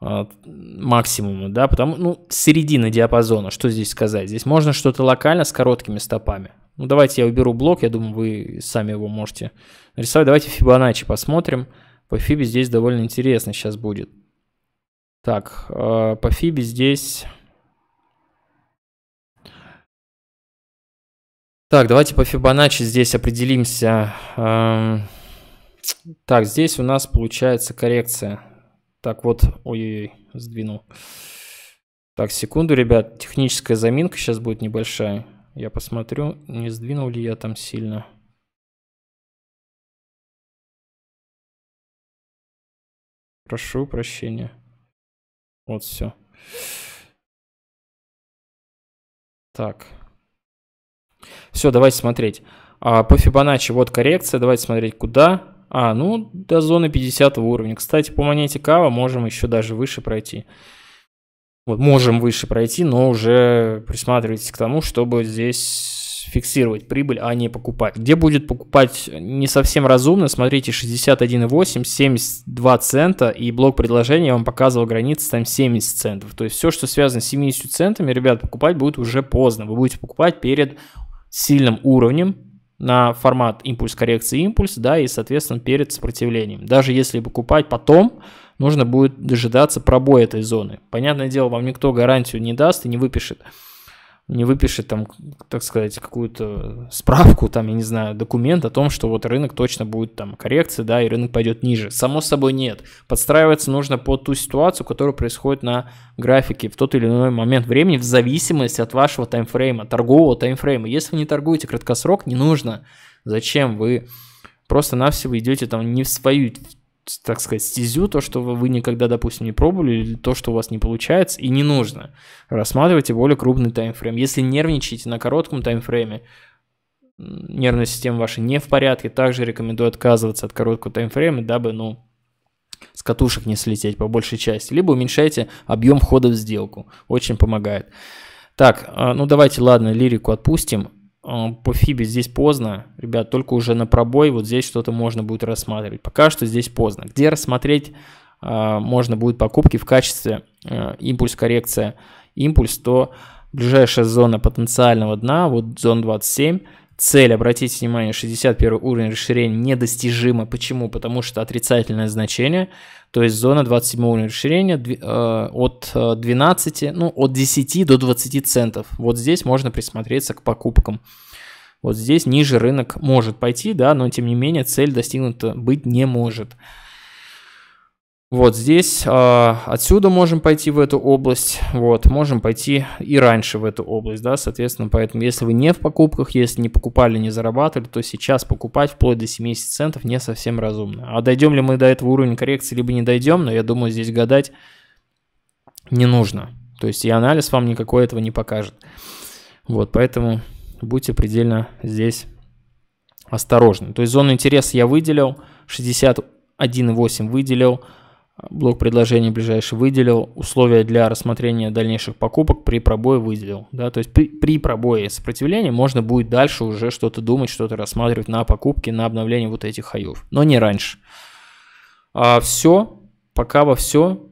а, максимума, да, потому, ну, середина диапазона, что здесь сказать, здесь можно что-то локально с короткими стопами, ну, давайте я уберу блок, я думаю, вы сами его можете рисовать. давайте Fibonacci посмотрим, по Фибе здесь довольно интересно сейчас будет, так, а, по Фибе здесь... Так, давайте по Фибоначчи здесь определимся. Так, здесь у нас получается коррекция так вот, ой-ой-ой, сдвинул. Так, секунду, ребят, техническая заминка сейчас будет небольшая. Я посмотрю, не сдвинул ли я там сильно. Прошу прощения. Вот все. Так. Все, давайте смотреть. А, по Фибоначчи вот коррекция. Давайте смотреть, куда. А, ну, до зоны 50 уровня. Кстати, по монете Кава можем еще даже выше пройти. Вот, можем выше пройти, но уже присматривайтесь к тому, чтобы здесь фиксировать прибыль, а не покупать. Где будет покупать не совсем разумно, смотрите 61,8, 72 цента, и блок предложения я вам показывал границы там 70 центов. То есть все, что связано с 70 центами, ребят, покупать будет уже поздно. Вы будете покупать перед сильным уровнем, на формат импульс коррекции импульс, да, и, соответственно, перед сопротивлением. Даже если покупать потом, нужно будет дожидаться пробоя этой зоны. Понятное дело, вам никто гарантию не даст и не выпишет не выпишет там, так сказать, какую-то справку, там, я не знаю, документ о том, что вот рынок точно будет там коррекция да, и рынок пойдет ниже. Само собой нет. Подстраиваться нужно под ту ситуацию, которая происходит на графике в тот или иной момент времени в зависимости от вашего таймфрейма, торгового таймфрейма. Если вы не торгуете краткосрок, не нужно. Зачем вы просто-навсего идете там не в свою так сказать, стезю, то, что вы никогда, допустим, не пробовали, или то, что у вас не получается, и не нужно. Рассматривайте более крупный таймфрейм. Если нервничаете на коротком таймфрейме, нервная система ваша не в порядке, также рекомендую отказываться от короткого таймфрейма, дабы, ну, с катушек не слететь по большей части. Либо уменьшайте объем входа в сделку. Очень помогает. Так, а, ну давайте, ладно, лирику отпустим. Э, по фибе здесь поздно, ребят, только уже на пробой вот здесь что-то можно будет рассматривать. Пока что здесь поздно. Где рассмотреть э, можно будет покупки в качестве э, импульс-коррекция? Импульс, то ближайшая зона потенциального дна, вот зона 27, Цель, обратите внимание, 61 уровень расширения недостижима. Почему? Потому что отрицательное значение, то есть зона 27 уровня расширения э, от 12, э, ну от 10 до 20 центов. Вот здесь можно присмотреться к покупкам. Вот здесь ниже рынок может пойти, да, но тем не менее цель достигнута быть не может. Вот здесь э, отсюда можем пойти в эту область, вот, можем пойти и раньше в эту область, да, соответственно, поэтому если вы не в покупках, если не покупали, не зарабатывали, то сейчас покупать вплоть до 70 центов не совсем разумно. А дойдем ли мы до этого уровня коррекции, либо не дойдем, но я думаю, здесь гадать не нужно. То есть и анализ вам никакой этого не покажет. Вот, поэтому будьте предельно здесь осторожны. То есть зону интереса я выделил, 61,8 выделил, Блок предложений ближайший выделил. Условия для рассмотрения дальнейших покупок при пробое выделил. Да, то есть при, при пробое сопротивления можно будет дальше уже что-то думать, что-то рассматривать на покупки, на обновление вот этих хаев. Но не раньше. А все, пока во все.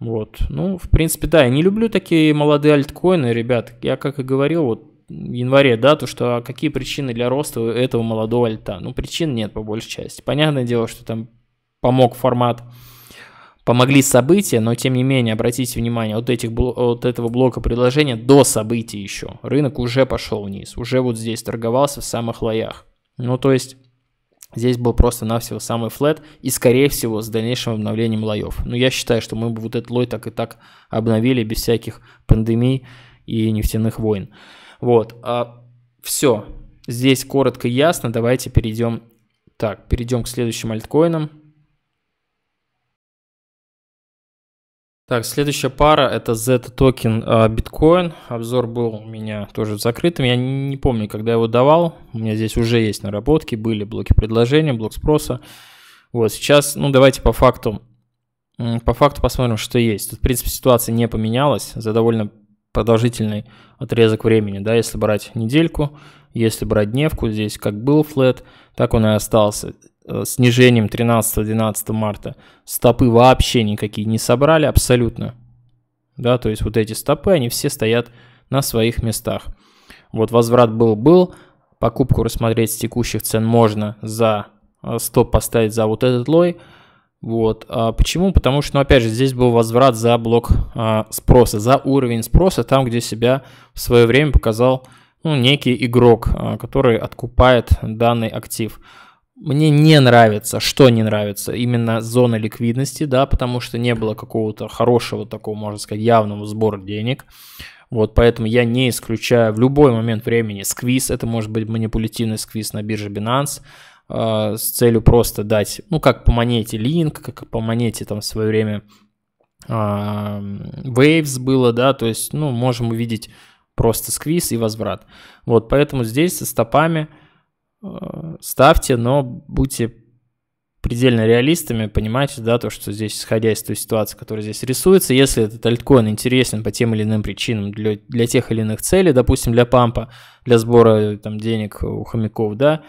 Вот, ну, в принципе, да, я не люблю такие молодые альткоины, ребят. Я, как и говорил, вот в январе, да, то, что а какие причины для роста этого молодого альта. Ну, причин нет, по большей части. Понятное дело, что там помог формат, помогли события, но тем не менее, обратите внимание, вот этих, вот этого блока предложения до событий еще рынок уже пошел вниз, уже вот здесь торговался в самых лоях. Ну, то есть... Здесь был просто-навсего самый флет и, скорее всего, с дальнейшим обновлением лоев. Но ну, я считаю, что мы бы вот этот лой так и так обновили без всяких пандемий и нефтяных войн. Вот, а, все. Здесь коротко и ясно. Давайте перейдем... Так, перейдем к следующим альткоинам. Так, следующая пара это Z токен а, биткоин. Обзор был у меня тоже закрытым. Я не помню, когда его давал. У меня здесь уже есть наработки, были блоки предложения, блок спроса. Вот сейчас, ну давайте по факту, по факту посмотрим, что есть. Тут, в принципе, ситуация не поменялась за довольно продолжительный отрезок времени, да, если брать недельку, если брать дневку, здесь как был флет, так он и остался. Э, снижением 13-12 марта стопы вообще никакие не собрали абсолютно. Да, то есть вот эти стопы, они все стоят на своих местах. Вот возврат был-был, покупку рассмотреть с текущих цен можно за э, стоп поставить за вот этот лой. Вот. А почему? Потому что, ну, опять же, здесь был возврат за блок а, спроса, за уровень спроса, там, где себя в свое время показал ну, некий игрок, а, который откупает данный актив. Мне не нравится, что не нравится, именно зона ликвидности, да, потому что не было какого-то хорошего такого, можно сказать, явного сбора денег. Вот, поэтому я не исключаю в любой момент времени сквиз, это может быть манипулятивный сквиз на бирже Binance, э, с целью просто дать, ну, как по монете Link, как по монете там в свое время э, Waves было, да, то есть, ну, можем увидеть просто сквиз и возврат. Вот, поэтому здесь со стопами – Э, ставьте, но будьте предельно реалистами, понимаете, да, то, что здесь, исходя из той ситуации, которая здесь рисуется, если этот альткоин интересен по тем или иным причинам для, для тех или иных целей, допустим, для пампа, для сбора э, там, денег у хомяков, да,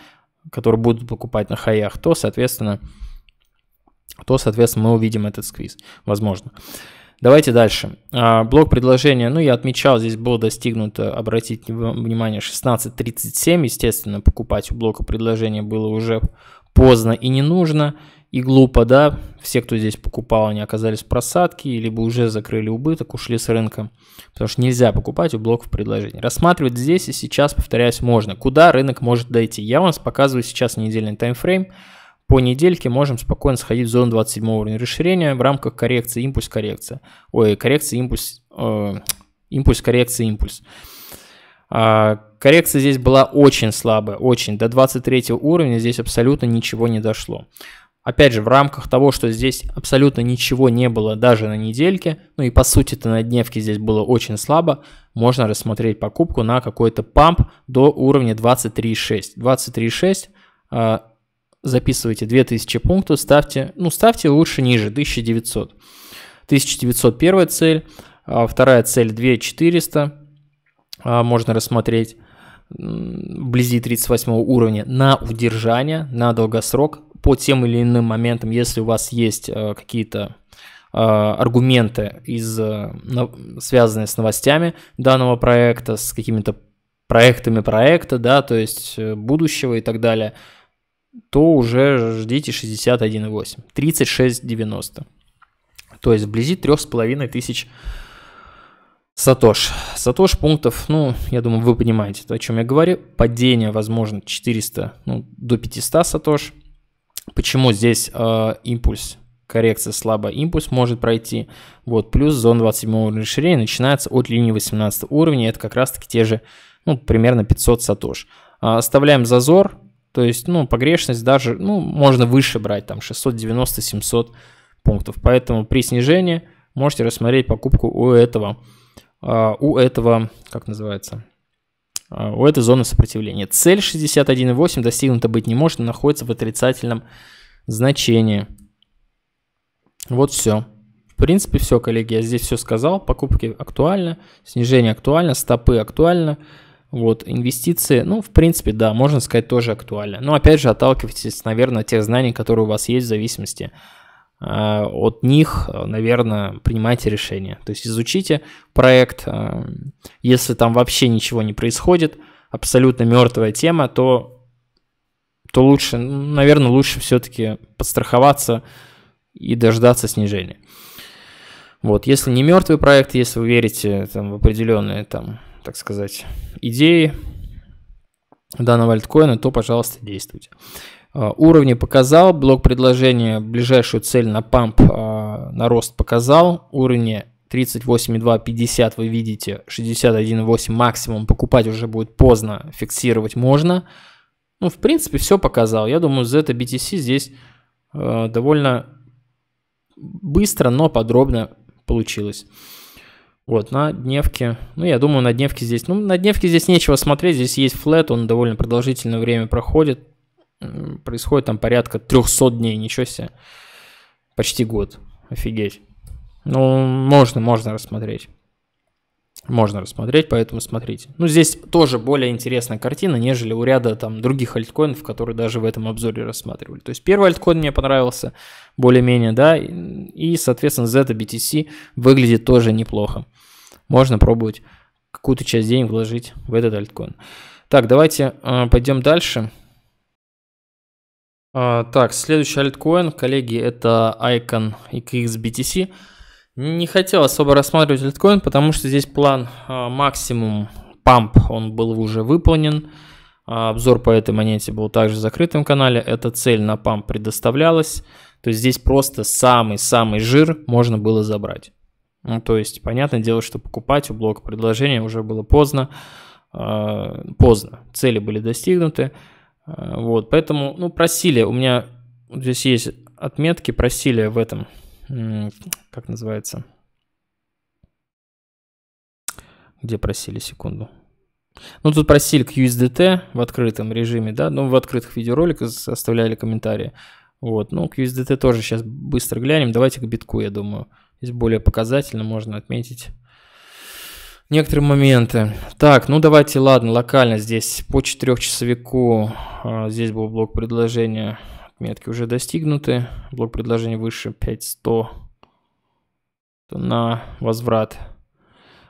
которые будут покупать на хаях, то, соответственно, то, соответственно, мы увидим этот сквиз, возможно. Давайте дальше. А, блок предложения, ну, я отмечал, здесь было достигнуто, обратите внимание, 16.37, естественно, покупать у блока предложения было уже поздно и не нужно, и глупо, да, все, кто здесь покупал, они оказались в просадке, либо уже закрыли убыток, ушли с рынка, потому что нельзя покупать у блоков предложений. Рассматривать здесь и сейчас, повторяюсь, можно. Куда рынок может дойти? Я вам показываю сейчас недельный таймфрейм, по недельке можем спокойно сходить в зону 27 уровня расширения в рамках коррекции импульс коррекция. Ой, коррекция импульс, э, импульс коррекция импульс. А, коррекция здесь была очень слабая, очень. До 23 уровня здесь абсолютно ничего не дошло. Опять же, в рамках того, что здесь абсолютно ничего не было даже на недельке, ну и по сути-то на дневке здесь было очень слабо, можно рассмотреть покупку на какой-то памп до уровня 23.6. 23.6 записывайте 2000 пунктов, ставьте, ну, ставьте лучше ниже, 1900. 1900 первая цель, а вторая цель 2400, а, можно рассмотреть вблизи 38 уровня на удержание, на долгосрок по тем или иным моментам, если у вас есть а, какие-то аргументы, из, связанные с новостями данного проекта, с какими-то проектами проекта, да, то есть э, будущего и так далее – то уже ждите 61,8. 36,90. То есть вблизи 3500 Сатош. Сатош пунктов, ну, я думаю, вы понимаете, о чем я говорю. Падение, возможно, 400, ну, до 500 сатош. Почему здесь э, импульс, коррекция слабо, импульс может пройти. Вот, плюс зона 27 уровня расширения начинается от линии 18 уровня. Это как раз-таки те же, ну, примерно 500 сатош. А, оставляем зазор, то есть, ну, погрешность даже, ну, можно выше брать, там, 690-700 пунктов. Поэтому при снижении можете рассмотреть покупку у этого, а, у этого, как называется, а, у этой зоны сопротивления. Цель 61.8 достигнута быть не может, находится в отрицательном значении. Вот все. В принципе, все, коллеги, я здесь все сказал. Покупки актуально, снижение актуально, стопы актуально. Вот, инвестиции, ну, в принципе, да, можно сказать, тоже актуально. Но, опять же, отталкивайтесь, наверное, от тех знаний, которые у вас есть в зависимости э, от них, наверное, принимайте решение. То есть изучите проект, э, если там вообще ничего не происходит, абсолютно мертвая тема, то, то лучше, ну, наверное, лучше все-таки подстраховаться и дождаться снижения. Вот, если не мертвый проект, если вы верите там, в определенные там, так сказать, идеи данного альткоина, то, пожалуйста, действуйте. А, уровни показал, блок предложения, ближайшую цель на памп, а, на рост показал, уровни 38,250 вы видите, 61,8 максимум, покупать уже будет поздно, фиксировать можно. Ну, в принципе, все показал. Я думаю, ZBTC здесь а, довольно быстро, но подробно получилось. Вот, на дневке, ну, я думаю, на дневке здесь, ну, на дневке здесь нечего смотреть, здесь есть флет, он довольно продолжительное время проходит, происходит там порядка 300 дней, ничего себе, почти год, офигеть. Ну, можно, можно рассмотреть. Можно рассмотреть, поэтому смотрите. Ну, здесь тоже более интересная картина, нежели у ряда там других альткоинов, которые даже в этом обзоре рассматривали. То есть первый альткоин мне понравился более-менее, да, и, соответственно, ZBTC выглядит тоже неплохо можно пробовать какую-то часть денег вложить в этот альткоин. Так, давайте э, пойдем дальше. Э, так, следующий альткоин, коллеги, это Icon XBTC. Не хотел особо рассматривать альткоин, потому что здесь план э, максимум памп, он был уже выполнен. Э, обзор по этой монете был также в закрытом канале. Эта цель на памп предоставлялась. То есть здесь просто самый-самый жир можно было забрать. Ну, то есть, понятное дело, что покупать у блока предложения уже было поздно, э, поздно, цели были достигнуты, э, вот, поэтому, ну, просили, у меня здесь есть отметки, просили в этом, как называется, где просили, секунду, ну, тут просили к USDT в открытом режиме, да, ну, в открытых видеороликах оставляли комментарии. Вот, ну, к USDT тоже сейчас быстро глянем. Давайте к битку, я думаю. Здесь более показательно можно отметить некоторые моменты. Так, ну давайте, ладно, локально здесь по четырехчасовику. А, здесь был блок предложения, отметки уже достигнуты. Блок предложения выше 5100 на возврат.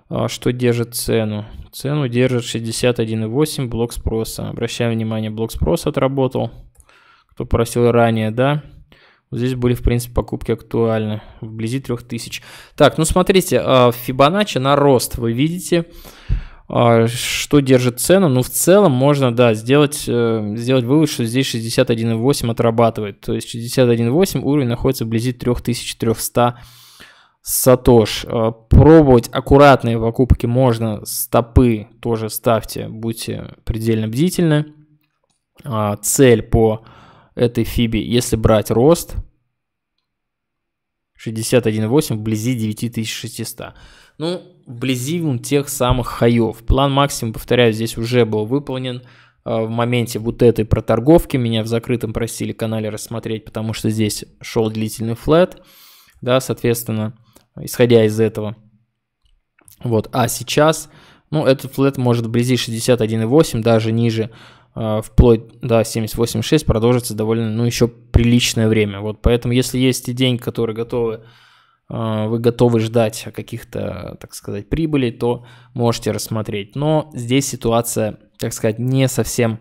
А, что держит цену? Цену держит 61,8 блок спроса. Обращаем внимание, блок спроса отработал. Кто просил ранее, да? здесь были, в принципе, покупки актуальны, вблизи 3000. Так, ну смотрите, а, Fibonacci на рост, вы видите, а, что держит цену. Ну, в целом можно, да, сделать, э, сделать вывод, что здесь 61,8 отрабатывает. То есть 61,8 уровень находится вблизи 3300 Сатош. А, пробовать аккуратные покупки можно. Стопы тоже ставьте, будьте предельно бдительны. Цель по этой Фиби, если брать рост, 61.8 вблизи 9600. Ну, вблизи он тех самых хаев. План максимум, повторяю, здесь уже был выполнен. Э, в моменте вот этой проторговки меня в закрытом просили канале рассмотреть, потому что здесь шел длительный флет. Да, соответственно, исходя из этого. Вот, а сейчас, ну, этот флет может вблизи 61.8, даже ниже Э, вплоть до 78.6 продолжится довольно, ну, еще приличное время. Вот поэтому, если есть и деньги, которые готовы, э, вы готовы ждать каких-то, так сказать, прибылей, то можете рассмотреть. Но здесь ситуация, так сказать, не совсем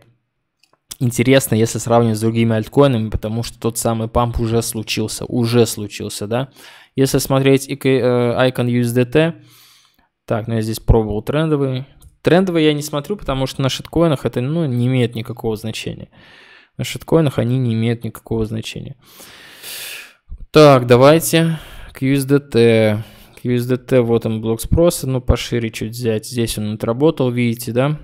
интересно, если сравнивать с другими альткоинами, потому что тот самый памп уже случился, уже случился, да. Если смотреть э, icon USDT, так, ну я здесь пробовал трендовый, Трендовые я не смотрю, потому что на шиткоинах это ну, не имеет никакого значения. На шиткоинах они не имеют никакого значения. Так, давайте к USDT. К USDT вот он блок спроса, ну пошире чуть взять. Здесь он отработал, видите, да?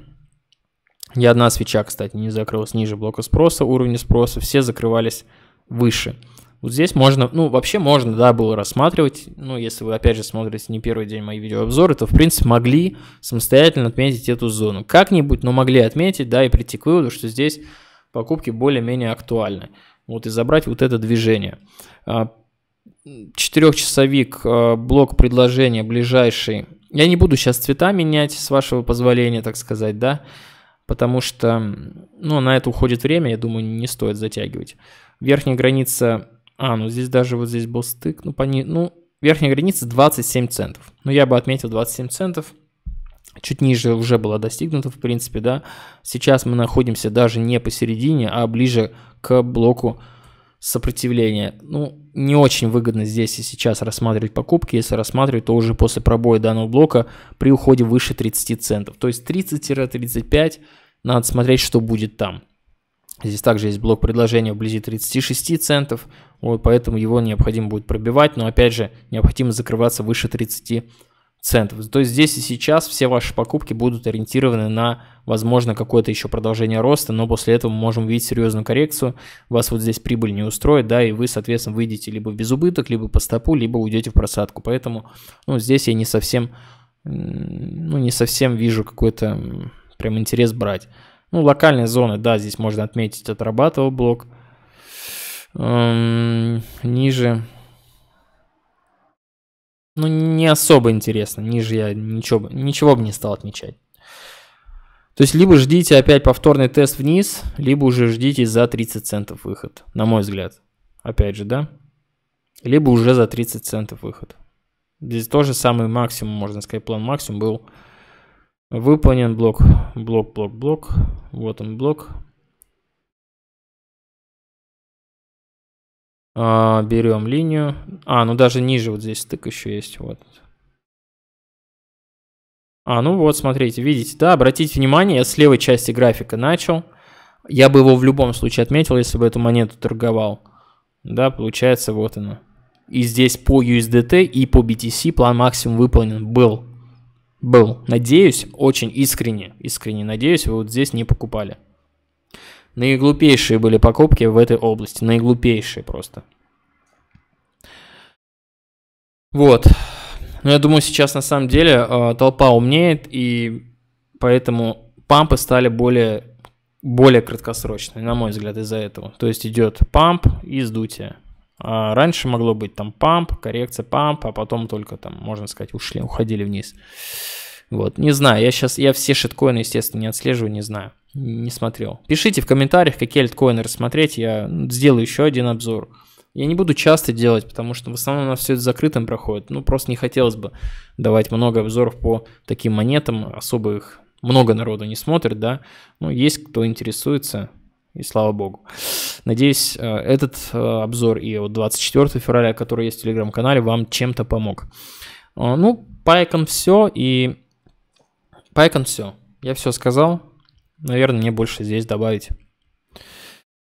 Ни одна свеча, кстати, не закрылась ниже блока спроса, уровня спроса. Все закрывались выше. Вот здесь можно, ну, вообще можно, да, было рассматривать, ну, если вы, опять же, смотрите не первый день мои видеообзоры, то, в принципе, могли самостоятельно отметить эту зону. Как-нибудь, но могли отметить, да, и прийти к выводу, что здесь покупки более-менее актуальны. Вот, и забрать вот это движение. А, четырехчасовик, а, блок предложения ближайший. Я не буду сейчас цвета менять, с вашего позволения, так сказать, да, потому что, ну, на это уходит время, я думаю, не стоит затягивать. Верхняя граница а, ну здесь даже вот здесь был стык. Ну, по не... ну верхняя граница 27 центов. Ну, я бы отметил 27 центов. Чуть ниже уже была достигнута, в принципе, да. Сейчас мы находимся даже не посередине, а ближе к блоку сопротивления. Ну, не очень выгодно здесь и сейчас рассматривать покупки. Если рассматривать, то уже после пробоя данного блока при уходе выше 30 центов. То есть 30-35, надо смотреть, что будет там. Здесь также есть блок предложения вблизи 36 центов вот поэтому его необходимо будет пробивать, но опять же необходимо закрываться выше 30 центов. То есть здесь и сейчас все ваши покупки будут ориентированы на, возможно, какое-то еще продолжение роста, но после этого мы можем увидеть серьезную коррекцию, вас вот здесь прибыль не устроит, да, и вы, соответственно, выйдете либо в безубыток, либо по стопу, либо уйдете в просадку. Поэтому, ну, здесь я не совсем, ну, не совсем вижу какой-то прям интерес брать. Ну, локальные зоны, да, здесь можно отметить, отрабатывал блок – Эм, ниже. Ну, не особо интересно. Ниже я ничего, ничего бы не стал отмечать. То есть, либо ждите опять повторный тест вниз, либо уже ждите за 30 центов выход, на мой взгляд. Опять же, да? Либо уже за 30 центов выход. Здесь тоже самый максимум, можно сказать, план максимум был выполнен. Блок, блок, блок, блок. Вот он блок. А, берем линию. А, ну даже ниже вот здесь стык еще есть. Вот. А, ну вот, смотрите, видите, да, обратите внимание, я с левой части графика начал. Я бы его в любом случае отметил, если бы эту монету торговал. Да, получается, вот она. И здесь по USDT и по BTC план максимум выполнен был. Был. Надеюсь, очень искренне, искренне надеюсь, вы вот здесь не покупали. Наиглупейшие были покупки в этой области. Наиглупейшие просто. Вот. Но ну, я думаю, сейчас на самом деле а, толпа умнеет, и поэтому пампы стали более, более краткосрочные, на мой взгляд, из-за этого. То есть идет памп и сдутие. А раньше могло быть там памп, коррекция памп, а потом только там, можно сказать, ушли, уходили вниз. Вот, не знаю, я сейчас, я все шиткоины, естественно, не отслеживаю, не знаю не смотрел. Пишите в комментариях, какие альткоины рассмотреть, я сделаю еще один обзор. Я не буду часто делать, потому что в основном у нас все это закрытым проходит. Ну, просто не хотелось бы давать много обзоров по таким монетам. Особо их много народу не смотрит, да. Но ну, есть кто интересуется, и слава богу. Надеюсь, э, этот э, обзор и вот 24 февраля, который есть в телеграм-канале, вам чем-то помог. Э, ну, по все, и по все. Я все сказал. Наверное, мне больше здесь добавить.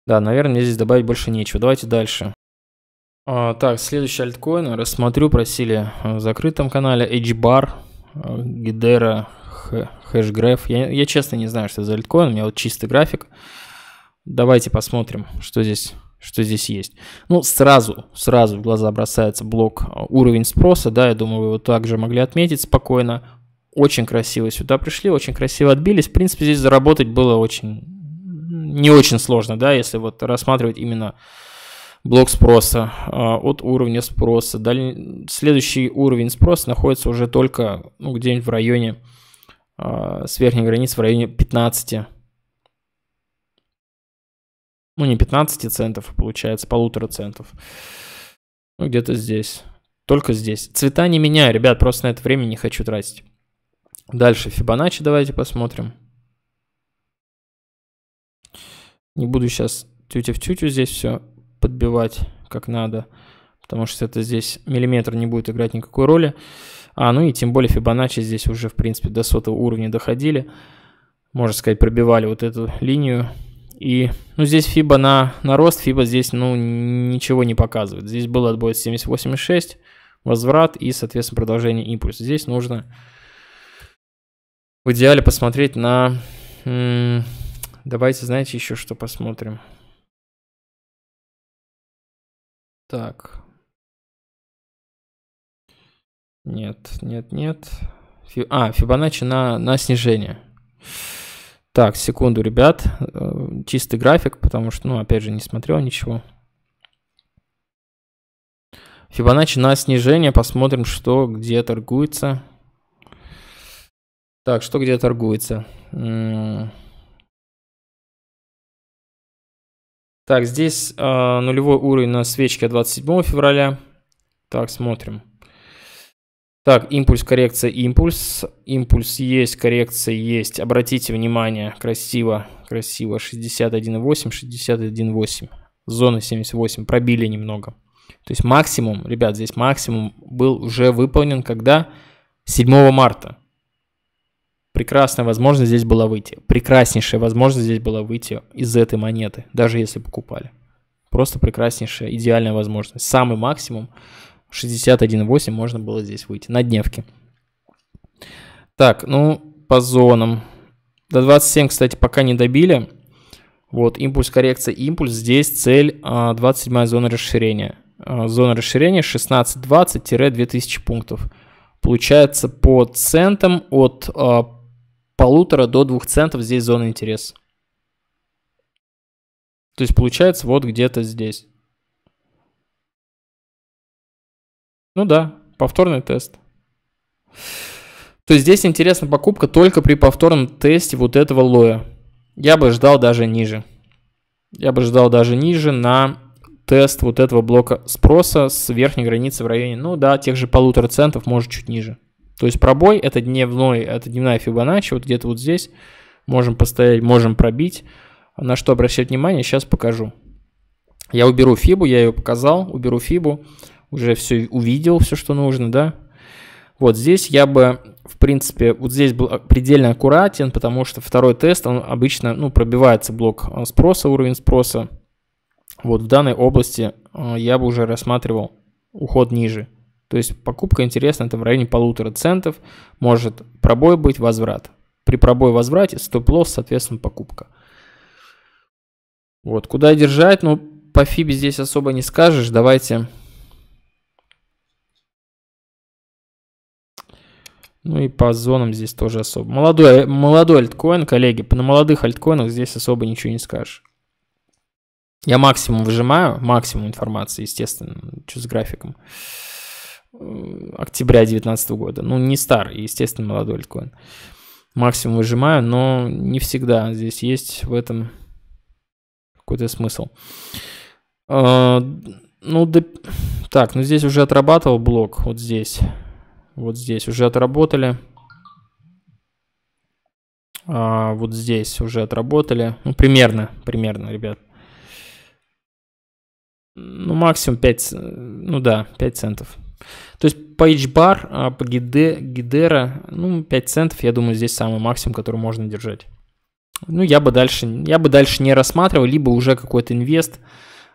Да, наверное, мне здесь добавить больше нечего. Давайте дальше. А, так, следующий альткоин. Рассмотрю, просили в закрытом канале. HBAR, э, Гидера, Хэшгреф. Я, я честно не знаю, что это за альткоин. У меня вот чистый график. Давайте посмотрим, что здесь что здесь есть. Ну, сразу, сразу в глаза бросается блок э, уровень спроса, да, я думаю, вы его также могли отметить спокойно. Очень красиво сюда пришли, очень красиво отбились. В принципе, здесь заработать было очень не очень сложно, да, если вот рассматривать именно блок спроса а, от уровня спроса. Даль... Следующий уровень спроса находится уже только ну, где-нибудь в районе а, с верхней границы в районе 15. Ну, не 15 центов, а получается, полутора центов. Ну, где-то здесь. Только здесь. Цвета не меняю, ребят, просто на это время не хочу тратить. Дальше Фибоначчи давайте посмотрим. Не буду сейчас тютя в тютю здесь все подбивать как надо, потому что это здесь миллиметр не будет играть никакой роли. А, ну и тем более Фибоначчи здесь уже, в принципе, до сотого уровня доходили. Можно сказать, пробивали вот эту линию. И, ну, здесь Фиба на, на рост, Фиба здесь, ну, ничего не показывает. Здесь был отбой 78,6, возврат и, соответственно, продолжение импульса. Здесь нужно в идеале посмотреть на... Давайте, знаете, еще что посмотрим. Так. Нет, нет, нет. Фи... А, Фибоначчи на, на снижение. Так, секунду, ребят. Э, чистый график, потому что, ну, опять же, не смотрел ничего. Фибоначчи на снижение. Посмотрим, что, где торгуется. Так, что где торгуется? Так, здесь э, нулевой уровень на свечке 27 февраля. Так, смотрим. Так, импульс, коррекция, импульс. Импульс есть, коррекция есть. Обратите внимание, красиво, красиво. 61,8, 61,8. Зона 78, пробили немного. То есть максимум, ребят, здесь максимум был уже выполнен когда? 7 марта прекрасная возможность здесь была выйти. Прекраснейшая возможность здесь была выйти из этой монеты, даже если покупали. Просто прекраснейшая, идеальная возможность. Самый максимум 61.8 можно было здесь выйти на дневке. Так, ну, по зонам. До 27, кстати, пока не добили. Вот, импульс, коррекция, импульс. Здесь цель 27 а, зона расширения. А, зона расширения 16 20 2000 пунктов. Получается по центам от а, полутора до двух центов здесь зона интереса. То есть получается вот где-то здесь. Ну да, повторный тест. То есть здесь интересна покупка только при повторном тесте вот этого лоя. Я бы ждал даже ниже. Я бы ждал даже ниже на тест вот этого блока спроса с верхней границы в районе, ну да, тех же полутора центов, может чуть ниже. То есть пробой это дневной, это дневная Фибоначчи, вот где-то вот здесь можем постоять, можем пробить. На что обращать внимание, сейчас покажу. Я уберу фибу, я ее показал, уберу фибу, уже все увидел, все, что нужно, да. Вот здесь я бы, в принципе, вот здесь был предельно аккуратен, потому что второй тест, он обычно, ну, пробивается блок а, спроса, уровень спроса. Вот в данной области а, я бы уже рассматривал уход ниже. То есть покупка интересна там в районе полутора центов, может пробой быть, возврат. При пробой возврате стоп-лосс, соответственно, покупка. Вот, куда держать, ну, по фибе здесь особо не скажешь, давайте... Ну и по зонам здесь тоже особо. Молодой, э, молодой альткоин, коллеги, на молодых альткоинах здесь особо ничего не скажешь. Я максимум выжимаю, максимум информации, естественно, что с графиком октября 2019 года. Ну, не старый, естественно, молодой альткоин. Максимум выжимаю, но не всегда здесь есть в этом какой-то смысл. А, ну, да... так, ну здесь уже отрабатывал блок, вот здесь. Вот здесь уже отработали. А, вот здесь уже отработали. Ну, примерно, примерно, ребят. Ну, максимум 5, ну да, 5 центов. То есть а, по HBAR, по GD, ну, 5 центов, я думаю, здесь самый максимум, который можно держать. Ну, я бы дальше, я бы дальше не рассматривал, либо уже какой-то инвест.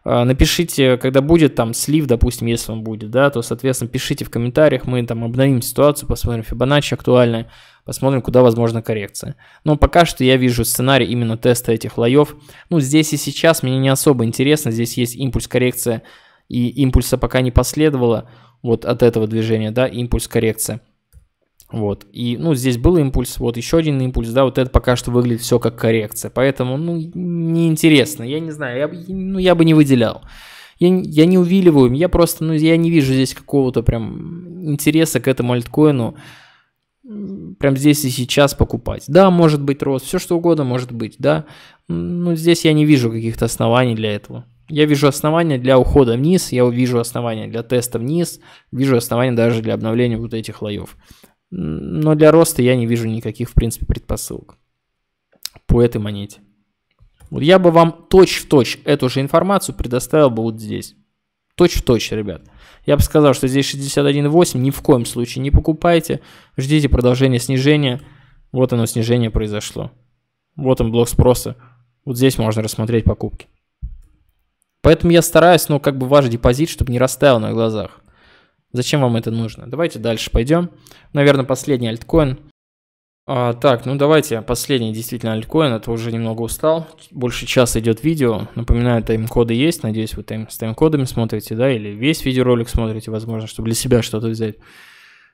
А, напишите, когда будет там слив, допустим, если он будет, да, то, соответственно, пишите в комментариях, мы там обновим ситуацию, посмотрим Fibonacci актуальная, посмотрим, куда возможна коррекция. Но пока что я вижу сценарий именно теста этих лоев. Ну, здесь и сейчас мне не особо интересно, здесь есть импульс коррекция, и импульса пока не последовало вот от этого движения, да, импульс коррекция. Вот, и, ну, здесь был импульс, вот еще один импульс, да, вот это пока что выглядит все как коррекция, поэтому, ну, неинтересно, я не знаю, я, ну, я бы не выделял. Я, я не увиливаю, я просто, ну, я не вижу здесь какого-то прям интереса к этому альткоину, прям здесь и сейчас покупать. Да, может быть рост, все что угодно может быть, да, Но ну, здесь я не вижу каких-то оснований для этого. Я вижу основания для ухода вниз, я вижу основания для теста вниз, вижу основания даже для обновления вот этих лоев. Но для роста я не вижу никаких, в принципе, предпосылок по этой монете. Вот я бы вам точь-в-точь -точь эту же информацию предоставил бы вот здесь. Точь-в-точь, -точь, ребят. Я бы сказал, что здесь 61.8, ни в коем случае не покупайте, ждите продолжения снижения. Вот оно, снижение произошло. Вот он блок спроса. Вот здесь можно рассмотреть покупки. Поэтому я стараюсь, ну, как бы ваш депозит, чтобы не растаял на глазах. Зачем вам это нужно? Давайте дальше пойдем. Наверное, последний альткоин. А, так, ну давайте последний действительно альткоин, это а уже немного устал. Больше часа идет видео. Напоминаю, тайм-коды есть. Надеюсь, вы тайм, с тайм-кодами смотрите, да, или весь видеоролик смотрите, возможно, чтобы для себя что-то взять.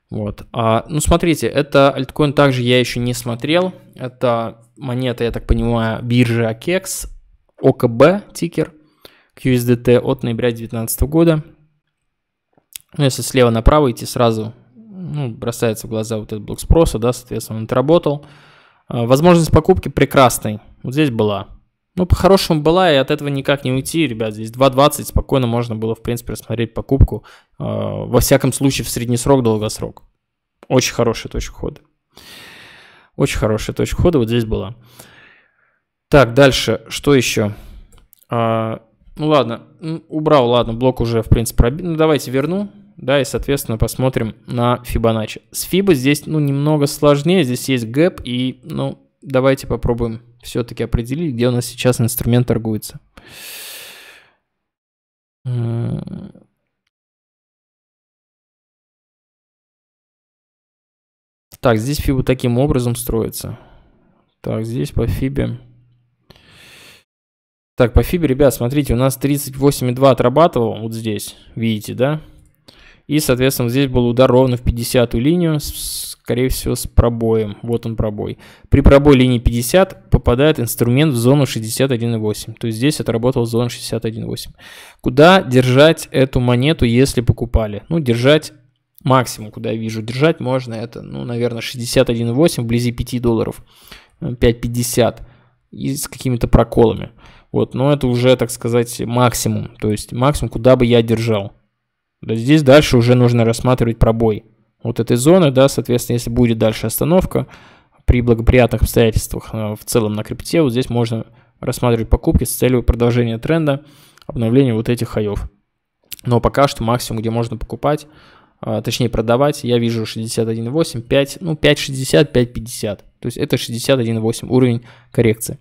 Вот. А, ну, смотрите, это альткоин также я еще не смотрел. Это монета, я так понимаю, биржа Акекс, ОКБ тикер. QSDT от ноября 2019 года. Ну, если слева направо идти сразу, ну, бросается в глаза вот этот блок спроса, да, соответственно, он отработал. А, возможность покупки прекрасной. Вот здесь была. Ну, по-хорошему была, и от этого никак не уйти, ребят. Здесь 2.20 спокойно можно было, в принципе, рассмотреть покупку. А, во всяком случае, в средний срок, долгосрок. Очень хорошая точка хода. Очень хорошая точка хода вот здесь была. Так, дальше, что еще? А, ну ладно, убрал, ладно, блок уже в принципе пробил. Ну давайте верну, да, и соответственно посмотрим на Fibonacci. С Фибо здесь, ну, немного сложнее, здесь есть гэп, и, ну, давайте попробуем все-таки определить, где у нас сейчас инструмент торгуется. Так, здесь фибу таким образом строится. Так, здесь по фибе. Так, по фибе, ребят, смотрите, у нас 38,2 отрабатывал вот здесь, видите, да? И, соответственно, здесь был удар ровно в 50-ю линию, скорее всего, с пробоем. Вот он пробой. При пробой линии 50 попадает инструмент в зону 61.8. То есть здесь отработал зона 61.8. Куда держать эту монету, если покупали? Ну, держать максимум, куда я вижу. Держать можно это, ну, наверное, 61.8, вблизи 5 долларов. 5.50 и с какими-то проколами. Вот, но это уже, так сказать, максимум. То есть максимум, куда бы я держал. Да здесь дальше уже нужно рассматривать пробой. Вот этой зоны, да, соответственно, если будет дальше остановка, при благоприятных обстоятельствах э, в целом на крипте, вот здесь можно рассматривать покупки с целью продолжения тренда, обновления вот этих хаев. Но пока что максимум, где можно покупать, э, точнее продавать, я вижу 61.8, 5, ну 5.60, 5.50. То есть это 61.8 уровень коррекции.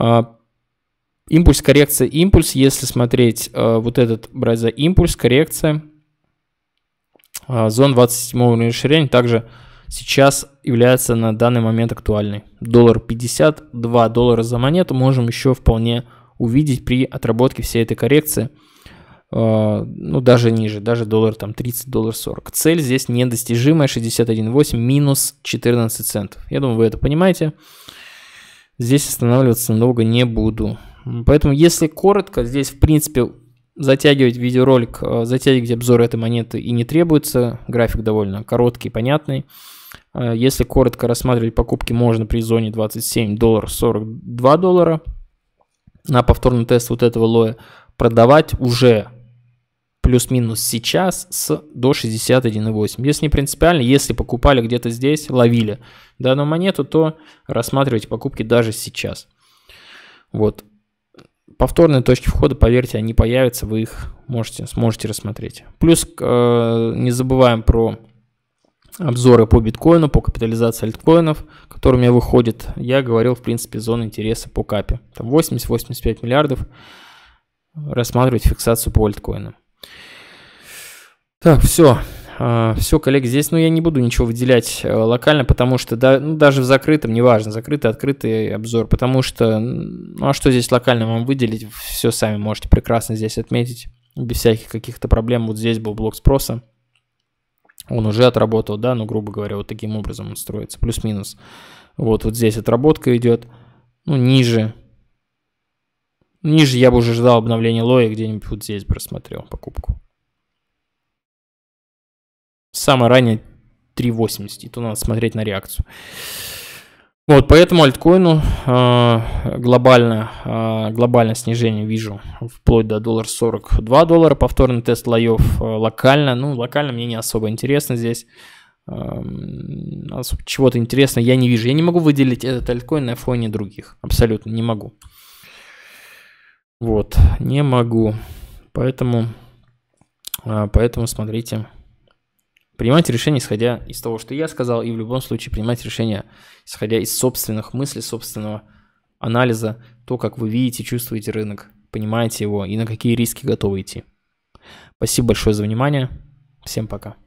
Э, Импульс, коррекция, импульс. Если смотреть э, вот этот, брать за импульс, коррекция. Э, зон 27 расширения также сейчас является на данный момент актуальной. Доллар 52 доллара за монету можем еще вполне увидеть при отработке всей этой коррекции. Э, ну, даже ниже, даже доллар там 30, доллар 40. Цель здесь недостижимая, 61.8, минус 14 центов. Я думаю, вы это понимаете. Здесь останавливаться надолго не буду. Поэтому, если коротко, здесь, в принципе, затягивать видеоролик, э, затягивать обзор этой монеты и не требуется. График довольно короткий, понятный. Э, если коротко рассматривать покупки, можно при зоне 27 долларов 42 доллара. На повторный тест вот этого лоя продавать уже плюс-минус сейчас с до 61,8. Если не принципиально, если покупали где-то здесь, ловили данную монету, то рассматривайте покупки даже сейчас. Вот повторные точки входа, поверьте, они появятся, вы их можете, сможете рассмотреть. Плюс э, не забываем про обзоры по биткоину, по капитализации альткоинов, которые у меня выходят. Я говорил, в принципе, зона интереса по капе. Там 80-85 миллиардов рассматривать фиксацию по альткоинам. Так, все. А, все, коллеги, здесь, ну, я не буду ничего выделять э, локально, потому что да, ну, даже в закрытом, неважно, закрытый, открытый обзор, потому что, ну, а что здесь локально вам выделить, все сами можете прекрасно здесь отметить, без всяких каких-то проблем. Вот здесь был блок спроса, он уже отработал, да, ну, грубо говоря, вот таким образом он строится, плюс-минус. Вот, вот здесь отработка идет, ну, ниже, Ниже я бы уже ждал обновления лоя, где-нибудь вот здесь просмотрел покупку. Самое ранее 3.80, и то надо смотреть на реакцию. Вот, поэтому альткоину э, глобально, э, а, глобально снижение вижу вплоть до доллар 42 доллара, повторный тест лоев э, а, локально, ну, локально мне не особо интересно здесь, э, чего-то интересного я не вижу, я не могу выделить этот альткоин на фоне других, абсолютно не могу, вот, не могу, поэтому, э, поэтому смотрите, Принимать решение, исходя из того, что я сказал, и в любом случае принимать решение, исходя из собственных мыслей, собственного анализа, то, как вы видите, чувствуете рынок, понимаете его и на какие риски готовы идти. Спасибо большое за внимание. Всем пока.